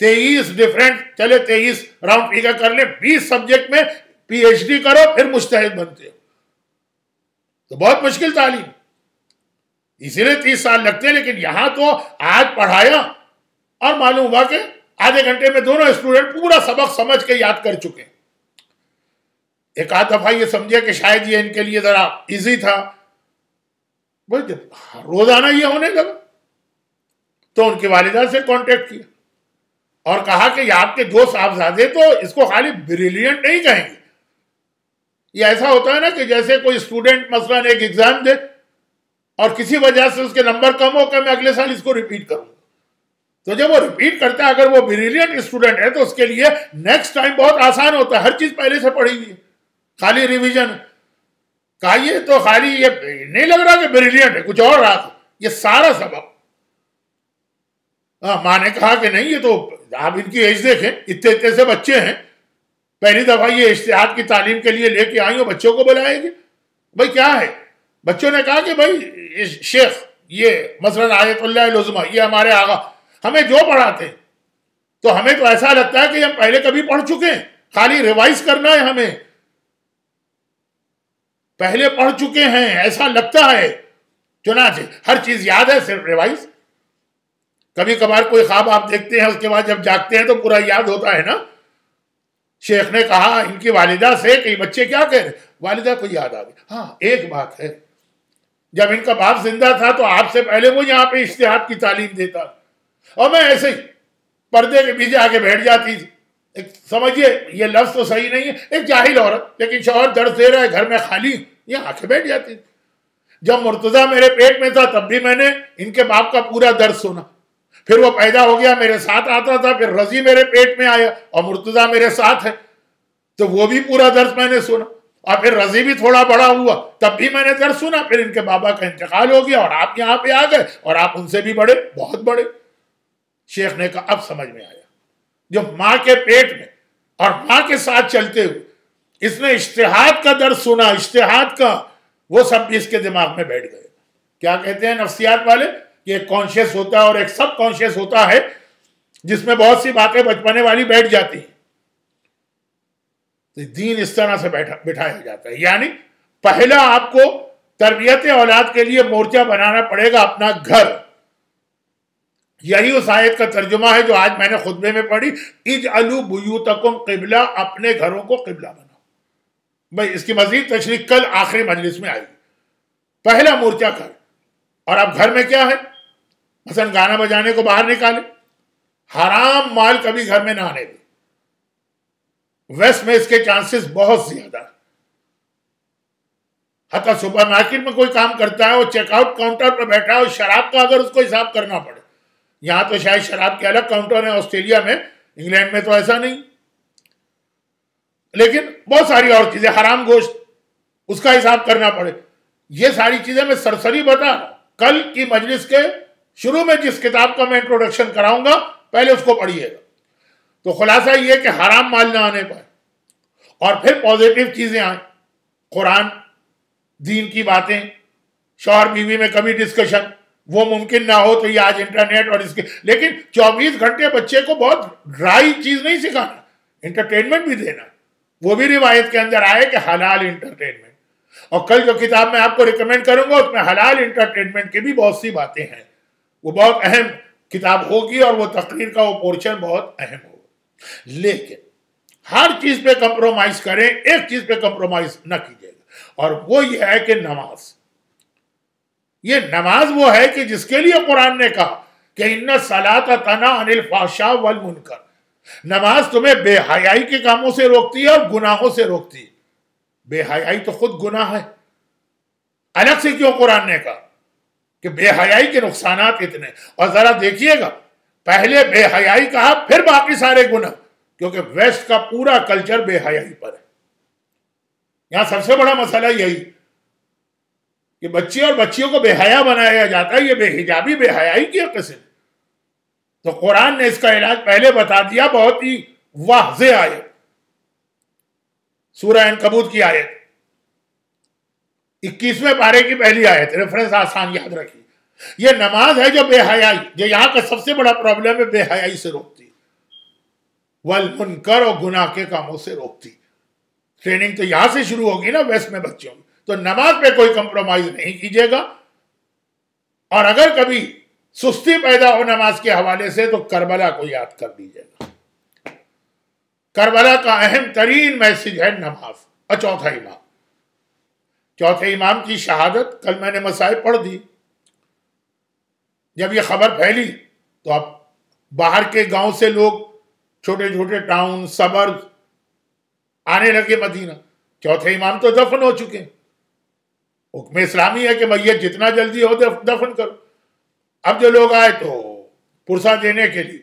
तेईस डिफरेंट चले तेईस राउंड फिगर कर ले बीस सब्जेक्ट में पीएचडी करो फिर मुश्तहद बनते हो तो बहुत मुश्किल तालीम इसीलिए तीस साल लगते हैं लेकिन यहां तो आज पढ़ाया और मालूम हुआ कि आधे घंटे में दोनों स्टूडेंट पूरा सबक समझ के याद कर चुके एक आध दफा ये समझे कि शायद ये इनके लिए जरा इजी था रोजाना ये होने लगा तो उनके वालिदा से कांटेक्ट किया और कहा कि आपके दो साहबजादे तो इसको खाली ब्रिलियंट नहीं कहेंगे ये ऐसा होता है ना कि जैसे कोई स्टूडेंट मसलन एक एग्जाम दे और किसी वजह से उसके नंबर कम हो क्या मैं अगले साल इसको रिपीट करूंगा तो जब वो रिपीट करता है अगर वो ब्रिलियंट स्टूडेंट है तो उसके लिए नेक्स्ट टाइम बहुत आसान होता है हर चीज पहले से पढ़ी हुई खाली रिविजन कहिए तो खाली ये नहीं लग रहा कि ब्रिलियंट है कुछ और रहा था ये सारा सबक हाँ, माँ ने कहा कि नहीं ये तो आप इनकी एज देखें इतने इतने से बच्चे हैं पहली दफा ये इश्तिहाद की तालीम के लिए लेके आई हो बच्चों को बुलाएंगे भाई क्या है बच्चों ने कहा कि भाई शेख ये मसलन आयतुल्लाजमा ये हमारे आगा हमें जो पढ़ाते तो हमें तो ऐसा लगता है कि हम पहले कभी पढ़ चुके हैं खाली रिवाइज करना है हमें पहले पढ़ चुके हैं ऐसा लगता है चुनाचे हर चीज याद है सिर्फ रिवाइज कभी कभार कोई ख्वाब आप देखते हैं उसके बाद जब जागते हैं तो पूरा याद होता है ना शेख ने कहा इनकी वालिदा से कई बच्चे क्या कह रहे वालिदा को याद आ गई हाँ एक बात है जब इनका बाप जिंदा था तो आपसे पहले वो यहाँ पे इश्तिहाद की तालीम देता था और मैं ऐसे ही पर्दे के पीछे आके बैठ जाती थी एक समझिए ये लफ्ज़ तो सही नहीं है एक जाहिल औरत लेकिन शोहर दर्द दे रहा है घर में खाली ये आके बैठ जाती थी जब मुर्तज़ा मेरे पेट में था तब भी मैंने इनके बाप का पूरा दर्द सुना फिर वो पैदा हो गया मेरे साथ आता था फिर रजी मेरे पेट में आया और मुर्तज़ा मेरे साथ है तो वो भी पूरा दर्द मैंने सुना और फिर रजी भी थोड़ा बड़ा हुआ तब भी मैंने दर सुना फिर इनके बाबा का इंतकाल हो गया और आप यहाँ पे आ गए और आप उनसे भी बड़े बहुत बड़े शेख ने कहा अब समझ में आया जो माँ के पेट में और माँ के साथ चलते हुए इसने इश्तेहाद का दर्द सुना इश्तेहाद का वो सब इसके दिमाग में बैठ गए क्या कहते हैं नफ्सियात वाले कि एक कॉन्शियस होता है और एक सब कॉन्शियस होता है जिसमें बहुत सी बातें बचपने वाली बैठ जाती हैं दीन इस तरह से बैठा बिठाया जाता है यानी पहला आपको तरबियत औलाद के लिए मोर्चा बनाना पड़ेगा अपना घर यही उस आयत का तर्जुमा है जो आज मैंने खुतबे में पढ़ी इज अलू बुयू किबला अपने घरों को किबला बनाओ भाई इसकी मजीद तशरी कल आखिरी मजलिस में आएगी पहला मोर्चा घर और अब घर में क्या है मसलन गाना बजाने को बाहर निकाले हराम माल कभी घर में ना आने दे वेस्ट में इसके चांसेस बहुत ज्यादा हता सुपर मार्केट में कोई काम करता है वो चेकआउट काउंटर पर बैठा है और शराब का अगर उसको हिसाब करना पड़े यहां तो शायद शराब के अलग काउंटर है ऑस्ट्रेलिया में इंग्लैंड में तो ऐसा नहीं लेकिन बहुत सारी और चीजें हराम गोश्त उसका हिसाब करना पड़े ये सारी चीजें मैं सरसरी बता कल की मजलिस के शुरू में जिस किताब का मैं इंट्रोडक्शन कराऊंगा पहले उसको पढ़िएगा तो खुलासा यह कि हराम माल ना आने पाए और फिर पॉजिटिव चीजें आए कुरान दीन की बातें शोहर बीवी में कभी डिस्कशन वो मुमकिन ना हो तो ये आज इंटरनेट और इसके लेकिन 24 घंटे बच्चे को बहुत ड्राई चीज नहीं सिखाना इंटरटेनमेंट भी देना वो भी रिवायत के अंदर आए कि हलाल इंटरटेनमेंट और कल जो किताब मैं आपको रिकमेंड करूंगा उसमें हलाल इंटरटेनमेंट की भी बहुत सी बातें हैं वो बहुत अहम किताब होगी और वो तकरीर का वो पोर्शन बहुत अहम होगा लेकिन हर चीज पे कंप्रोमाइज करें एक चीज पे कंप्रोमाइज न कीजिएगा और वो ये है कि नमाज ये नमाज वो है कि जिसके लिए कुरान ने कहा कि इन सलात तना अनिल फाशा वल मुनकर नमाज तुम्हें बेहयाई के कामों से रोकती है और गुनाहों से रोकती है बेहयाई तो खुद गुनाह है अलग से क्यों कुरान ने कहा कि बेहयाई के नुकसान इतने और जरा देखिएगा पहले बेहयाई कहा फिर बाकी सारे गुना क्योंकि वेस्ट का पूरा कल्चर बेहयाई पर है यहां सबसे बड़ा मसला यही कि बच्चे और बच्चियों को बेहया बनाया जाता है ये बेहिजाबी बेहयाई की किस्म तो कुरान ने इसका इलाज पहले बता दिया बहुत ही वाजे आयत सूर्य कबूत की आयत इक्कीसवें पारे की पहली आयत रेफरेंस आसान याद रखिए ये नमाज है जो बेहयाई ये यहां का सबसे बड़ा प्रॉब्लम है बेहयाई से रोकती वल मुनकर और गुना के कामों से रोकती ट्रेनिंग तो यहां से शुरू होगी ना वेस्ट में बच्चों की तो नमाज पे कोई कंप्रोमाइज नहीं कीजिएगा और अगर कभी सुस्ती पैदा हो नमाज के हवाले से तो करबला को याद कर दीजिएगा करबला का अहम तरीन मैसेज है नमाज और चौथा इमाम चौथे इमाम की शहादत कल मैंने मसाइब पढ़ दी जब ये खबर फैली तो अब बाहर के गांव से लोग छोटे छोटे टाउन सबर्ग आने लगे मदीना चौथे इमाम तो दफन हो चुके हुक्म इस्लामी है कि भैया जितना जल्दी हो दफन करो अब जो लोग आए तो पुरसा देने के लिए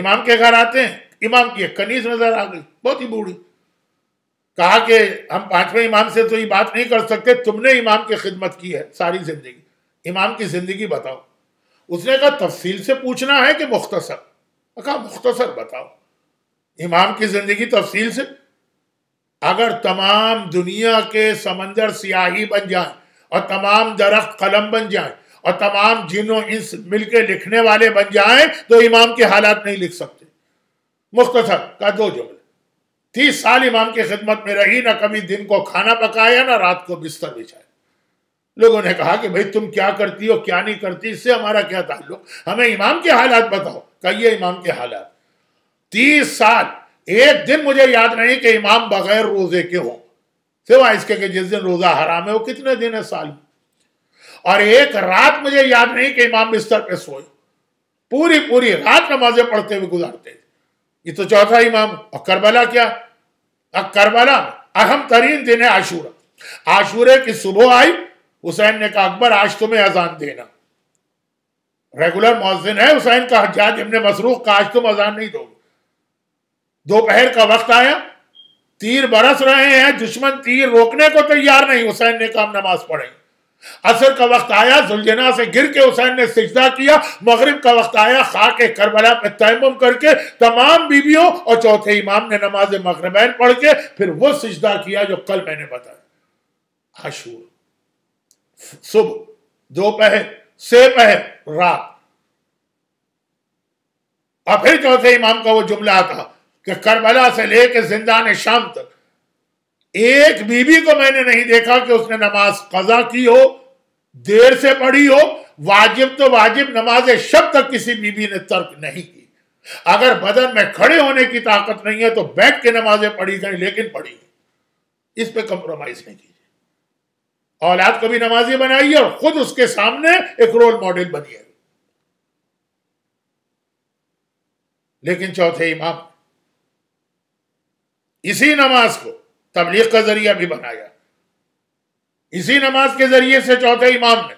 इमाम के घर आते हैं इमाम की कनीस नजर आ गई बहुत ही बूढ़ी कहा कि हम पांचवें इमाम से तो ये बात नहीं कर सकते तुमने इमाम की खिदमत की है सारी जिंदगी इमाम की ज़िंदगी बताओ उसने कहा तफसील से पूछना है कि मुख्तसर कहा मुख्तसर बताओ इमाम की ज़िंदगी तफसील से अगर तमाम दुनिया के समंदर सियाही बन जाए और तमाम दरख्त कलम बन जाए और तमाम जिनों इंस मिल के लिखने वाले बन जाए तो इमाम के हालात नहीं लिख सकते मुख्तसर का दो जुमले तीस साल इमाम की खिदमत में रही ना कभी दिन को खाना पकाया ना रात को बिस्तर बिछाया लोगों ने कहा कि भाई तुम क्या करती हो क्या नहीं करती इससे हमारा क्या ताल्लुक हमें इमाम के हालात बताओ कहिए इमाम के हालात तीस साल एक दिन मुझे याद नहीं कि इमाम बगैर रोजे के हो सिवा इसके कि जिस दिन रोजा हराम है वो कितने दिन है साल और एक रात मुझे याद नहीं कि इमाम बिस्तर पे सोए पूरी पूरी रात नमाजें पढ़ते हुए गुजारते ये तो चौथा इमाम और करबला क्या अब करबला अहम तरीन दिन है आशूरा आशूरे की सुबह आई हुसैन ने कहा अकबर आज तुम्हें अजान देना रेगुलर मौजिन है हुसैन का हजाज इमन मसरूख का आज तुम अजान नहीं दोगे दोपहर का वक्त आया तीर बरस रहे हैं दुश्मन तीर रोकने को तैयार नहीं हुसैन ने कहा नमाज पढ़ेंगे असर का वक्त आया जुलझना से गिर के हुसैन ने सिजदा किया मगरब का वक्त आया खा के करबला में तयम करके तमाम बीबियों और चौथे इमाम ने नमाज मगरबैन पढ़ के फिर वो सिजदा किया जो कल मैंने बताया आशूर सुबह दोपहर से पहर रात और फिर चौथे इमाम का वो जुमला आता कि करबला से लेकर जिंदा ने शाम तक एक बीबी को मैंने नहीं देखा कि उसने नमाज कजा की हो देर से पढ़ी हो वाजिब तो वाजिब नमाज शब तक किसी बीबी ने तर्क नहीं की अगर बदन में खड़े होने की ताकत नहीं है तो बैठ के नमाजें पढ़ी गई लेकिन पढ़ी इस पे कंप्रोमाइज नहीं की औलाद को भी नमाजी बनाइए और खुद उसके सामने एक रोल मॉडल बनिए लेकिन चौथे इमाम इसी नमाज को तबलीग का जरिया भी बनाया इसी नमाज के जरिए से चौथे इमाम ने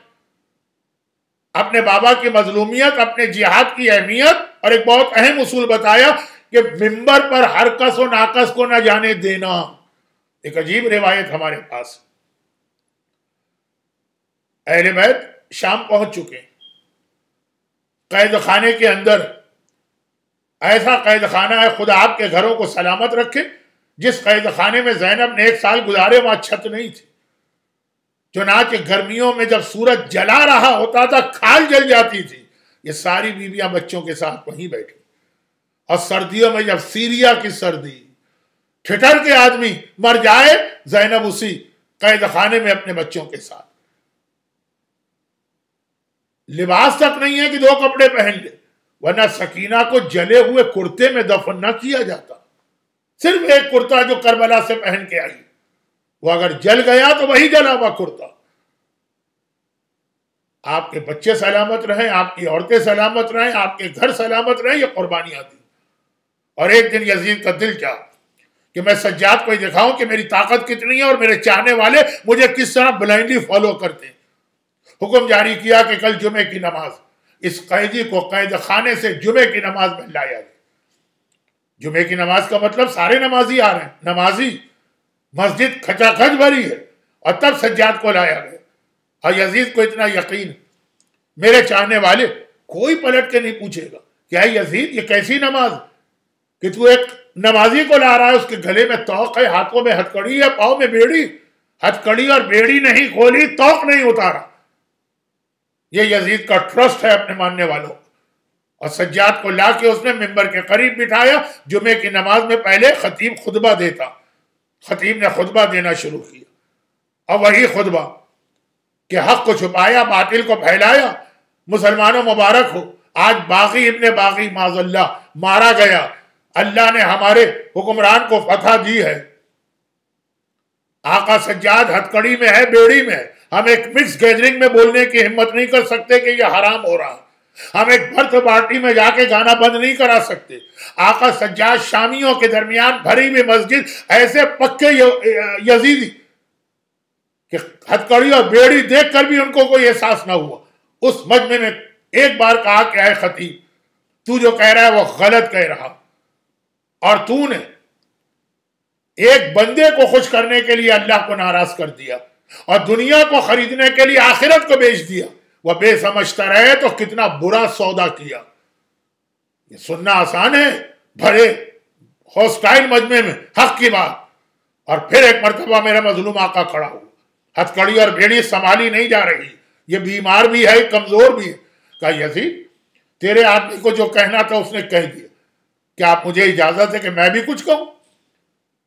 अपने बाबा की मजलूमियत अपने जिहाद की अहमियत और एक बहुत अहम उसूल बताया कि मिंबर पर हरकस और नाकस को ना जाने देना एक अजीब रिवायत हमारे पास है अहल बैत शाम पहुंच चुके कैद खाने के अंदर ऐसा कैद खाना है खुदा आपके घरों को सलामत रखे जिस कैद खाने में जैनब ने एक साल गुजारे वहां छत नहीं थी चुना के गर्मियों में जब सूरज जला रहा होता था खाल जल जाती थी ये सारी बीवियां बच्चों के साथ वहीं बैठी और सर्दियों में जब सीरिया की सर्दी ठिठर के आदमी मर जाए जैनब उसी कैद खाने में अपने बच्चों के साथ लिबास तक नहीं है कि दो कपड़े पहन ले वरना सकीना को जले हुए कुर्ते में दफन ना किया जाता सिर्फ एक कुर्ता जो करबला से पहन के आई वो अगर जल गया तो वही जला हुआ कुर्ता आपके बच्चे सलामत रहे आपकी औरतें सलामत रहें आपके घर सलामत रहे ये कुर्बानियां दी और एक दिन यजीद का दिल चाह कि मैं सज्जाद को ही दिखाऊं कि मेरी ताकत कितनी है और मेरे चाहने वाले मुझे किस तरह ब्लाइंडली फॉलो करते हैं हुक्म जारी किया कि कल जुमे की नमाज इस कैदी को कैद खाने से जुमे की नमाज में लाया गया जुमे की नमाज का मतलब सारे नमाजी आ रहे हैं नमाजी मस्जिद खचाखच भरी है और तब सज्जाद को लाया गया और यजीद को इतना यकीन मेरे चाहने वाले कोई पलट के नहीं पूछेगा क्या यजीद ये कैसी नमाज कि तू एक नमाजी को ला रहा है उसके गले में तोक है हाथों में हथकड़ी है पाओ में बेड़ी हथकड़ी और बेड़ी नहीं खोली तोक नहीं उतारा ये यजीद का ट्रस्ट है अपने मानने वालों और सज्जात को लाके उसने मेंबर के करीब बिठाया जुमे की नमाज में पहले खतीब खुतबा देता खतीब ने खुतबा देना शुरू किया और वही खुतबा के हक को छुपाया बातिल को फैलाया मुसलमानों मुबारक हो आज बागी इबन बागी माजल्ला मारा गया अल्लाह ने हमारे हुक्मरान को फतह दी है आका सज्जाद हथकड़ी में है बेड़ी में है हम एक मिक्स गैदरिंग में बोलने की हिम्मत नहीं कर सकते कि यह हराम हो रहा हम एक बर्थ पार्टी में जाके गाना बंद नहीं करा सकते आका सज्जाद शामियों के दरमियान भरी हुई मस्जिद ऐसे पक्के यजीदी कि हथकड़ी और बेड़ी देखकर भी उनको कोई एहसास ना हुआ उस मजमे में एक बार कहा कि आए खतीब तू जो कह रहा है वो गलत कह रहा और तूने एक बंदे को खुश करने के लिए अल्लाह को नाराज कर दिया और दुनिया को खरीदने के लिए आखिरत को बेच दिया वह बेसमझता रहे तो कितना बुरा सौदा किया ये सुनना आसान है भरे हॉस्टाइल मजमे में हक की बात और फिर एक मरतबा मेरा मजलूम आका खड़ा हुआ हथकड़ी और भेड़ी संभाली नहीं जा रही ये बीमार भी है कमजोर भी है कहा तेरे आदमी को जो कहना था उसने कह दिया क्या आप मुझे इजाजत है कि मैं भी कुछ कहूं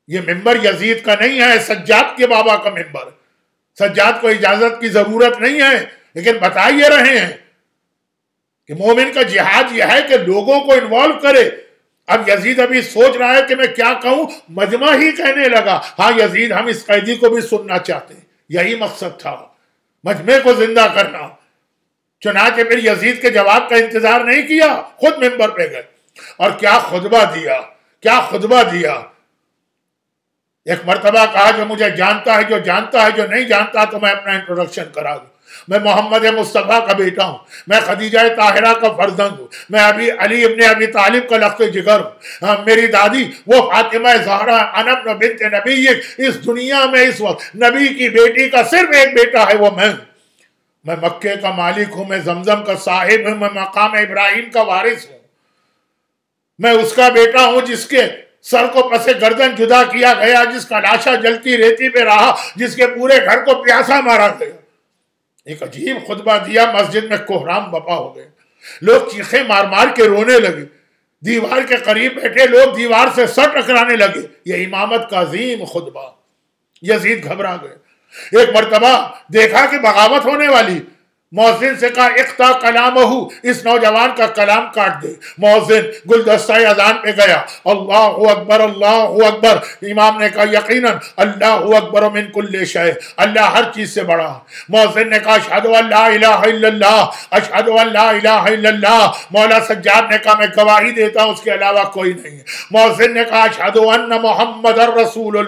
ये मेंबर यजीद का नहीं है सज्जाद के बाबा का मेंबर सज्जाद को इजाजत की जरूरत नहीं है लेकिन बता ये रहे हैं कि मोमिन का जिहाद यह है कि लोगों को इन्वॉल्व करे अब यजीद अभी सोच रहा है कि मैं क्या कहूं मजमा ही कहने लगा हाँ यजीद हम इस कैदी को भी सुनना चाहते हैं यही मकसद था मजमे को जिंदा करना चुना के फिर यजीद के जवाब का इंतजार नहीं किया खुद मेंबर पे गए और क्या खुतबा दिया क्या खुतबा दिया एक मरतबा कहा जो मुझे जानता है जो जानता है जो नहीं जानता तो मैं अपना इंट्रोडक्शन करा दूँ मैं मोहम्मद मुस्तफ़ा का बेटा हूँ मैं खदीजा ताहिरा का फर्जंद हूँ मैं अभी अली इबन अभी तालिब का लफ्त जिगर हूँ हाँ, मेरी दादी वो फातिमा जहरा अनब बिनत नबी इस दुनिया में इस वक्त नबी की बेटी का सिर्फ एक बेटा है वो मैं हूँ मैं मक्के का मालिक हूँ मैं जमजम का साहिब हूँ मैं मकाम इब्राहिम का वारिस हूँ मैं उसका बेटा हूँ जिसके सर को पसे गर्दन जुदा किया गया जिसका लाशा जलती रेती पे रहा जिसके पूरे घर को प्यासा मारा गया एक अजीब खुतबा दिया मस्जिद में कोहराम बपा हो गए लोग चीखे मार मार के रोने लगे दीवार के करीब बैठे लोग दीवार से सर टकराने लगे ये इमामत का अजीम खुतबा यजीद घबरा गए एक मरतबा देखा कि बगावत होने वाली मोहसिन से कहा इख्ता कलाम इस नौजवान का कलाम काट दे मोहसिन गुलदस्ता अजान पे गया अल्लाह अकबर अल्लाह अकबर इमाम ने कहा यकीन अल्लाह अकबर मिन कुल्ले शय अल्लाह हर चीज़ से बड़ा मोहसिन ने कहा अशहद अशहद मौला सज्जाद ने कहा मैं गवाही देता हूँ उसके अलावा कोई नहीं मोहसिन ने कहा अशहद मोहम्मद रसूल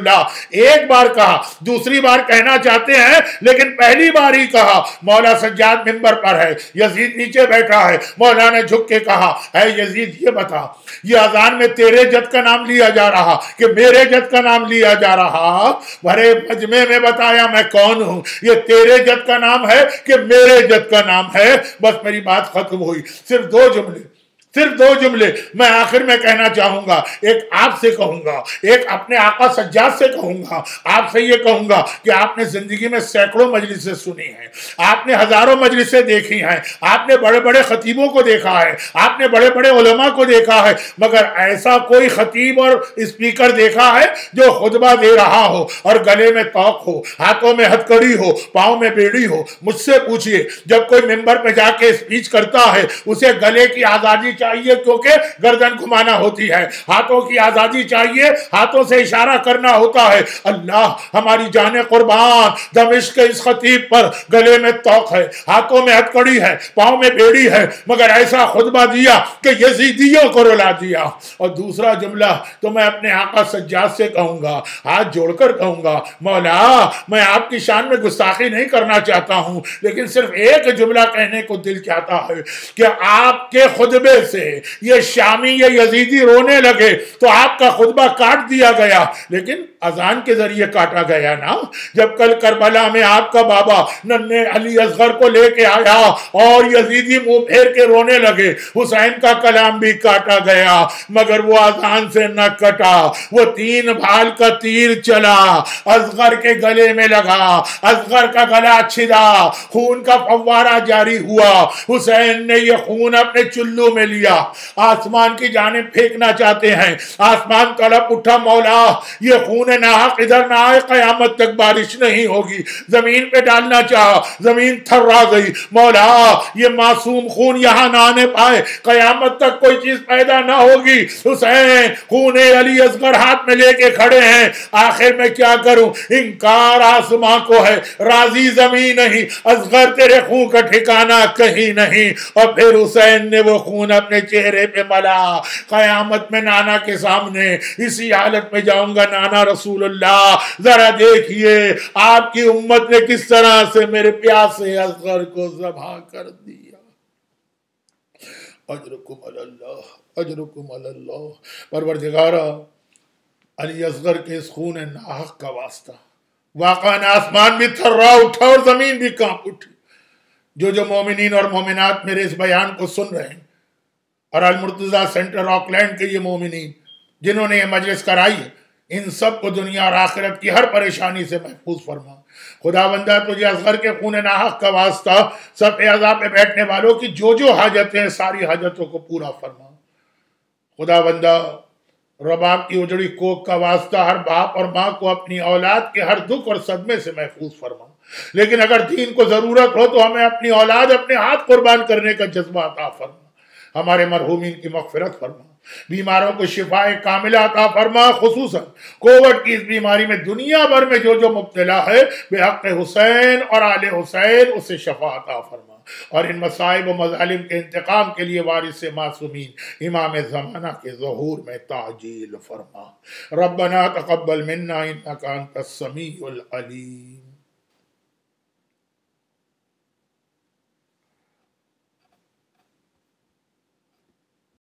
एक बार कहा दूसरी बार कहना चाहते हैं लेकिन पहली बार ही कहा मौला सज्जाद साथ मिंबर पर है यजीद नीचे बैठा है मौला ने झुक के कहा है यजीद ये बता ये अजान में तेरे जद का नाम लिया जा रहा कि मेरे जद का नाम लिया जा रहा भरे मजमे में बताया मैं कौन हूं ये तेरे जद का नाम है कि मेरे जद का नाम है बस मेरी बात खत्म हुई सिर्फ दो जुमले सिर्फ दो जुमले मैं आखिर में कहना चाहूंगा एक आपसे कहूंगा एक अपने आका सज्जाद से कहूंगा आपसे ये कहूंगा कि आपने जिंदगी में सैकड़ों मजलिसें सुनी हैं आपने हजारों मजलिसें देखी हैं आपने बड़े बड़े खतीबों को देखा है आपने बड़े बड़े उलमा को देखा है मगर ऐसा कोई खतीब और स्पीकर देखा है जो खुतबा दे रहा हो और गले में तोक हो हाथों में हथकड़ी हो पाँव में बेड़ी हो मुझसे पूछिए जब कोई मेंबर पे जाके स्पीच करता है उसे गले की आजादी चाहिए चाहिए क्योंकि गर्दन घुमाना होती है हाथों की आजादी चाहिए हाथों से इशारा करना होता है अल्लाह हमारी जान कुर्बान दमिश के इस खतीब पर गले में तोक है हाथों में हथकड़ी है पाँव में बेड़ी है मगर ऐसा खुतबा दिया कि ये सीधियों को रुला दिया और दूसरा जुमला तो मैं अपने आका सज्जाद से कहूँगा हाथ जोड़कर कहूँगा मौला मैं आपकी शान में गुस्ताखी नहीं करना चाहता हूँ लेकिन सिर्फ एक जुमला कहने को दिल चाहता है कि आपके खुतबे से ये शामी ये यजीदी रोने लगे तो आपका खुतबा काट दिया गया लेकिन अजान के जरिए काटा गया ना जब कल करबला में आपका बाबा नन्हे अली असगर को लेके आया और यजीदी मुंह फेर के रोने लगे हुसैन का कलाम भी काटा गया मगर वो अजान से न कटा वो तीन भाल का तीर चला असगर के गले में लगा असगर का गला छिदा खून का फवारा जारी हुआ हुसैन ने यह खून अपने चुल्लू में लिया लिया आसमान की जाने फेंकना चाहते हैं आसमान तड़प उठा मौला ये खून नाहक इधर ना आए कयामत तक बारिश नहीं होगी जमीन पे डालना चाह जमीन थर्रा गई मौला ये मासूम खून यहाँ ना आने पाए कयामत तक कोई चीज पैदा ना होगी हुसैन खून अली असगर हाथ में लेके खड़े हैं आखिर में क्या करूं इनकार आसमां को है राजी जमीन नहीं असगर तेरे खून का ठिकाना कहीं नहीं और फिर हुसैन ने वो खून अब अपने चेहरे पे मला कयामत में नाना के सामने इसी हालत में जाऊंगा नाना रसूल जरा देखिए आपकी उम्मत ने किस तरह से मेरे प्यासे असगर को जबा कर दिया अजरकुम अल्लाह अजरकुम अल्लाह परवरदिगारा अली असगर के इस खून नाहक का वास्ता वाकान आसमान भी थर्रा उठा और जमीन भी कांप उठी जो जो मोमिन और मोमिनात मेरे इस बयान को सुन रहे हैं और अलमुर्तज़ा सेंटर ऑकलैंड के ये मोमिन जिन्होंने ये मजलिस कराई इन सब को दुनिया और आखिरत की हर परेशानी से महफूज फरमा खुदा बंदा तुझे असगर के खून नाहक का वास्ता सब अजा पे बैठने वालों की जो जो हाजतें हैं सारी हाजतों को पूरा फरमा खुदा बंदा रबाब की उजड़ी कोक का वास्ता हर बाप और माँ को अपनी औलाद के हर दुख और सदमे से महफूज फरमा लेकिन अगर दीन को ज़रूरत हो तो हमें अपनी औलाद अपने हाथ कुर्बान करने का जज्बा फरमा हमारे मरहूमिन की मफफरत फरमा बीमारों को शिफाए कामिला का फरमा खसूस कोविड की इस बीमारी में दुनिया भर में जो जो मुबतला है बेहक हुसैन और आल हुसैन उसे शफाता फरमा और इन मसाइब मजालिम के इंतकाम के लिए वारिस मासूमी इमाम ज़माना के जहूर में ताजील फरमा रबना तकबल मन्ना इन कान का अलीम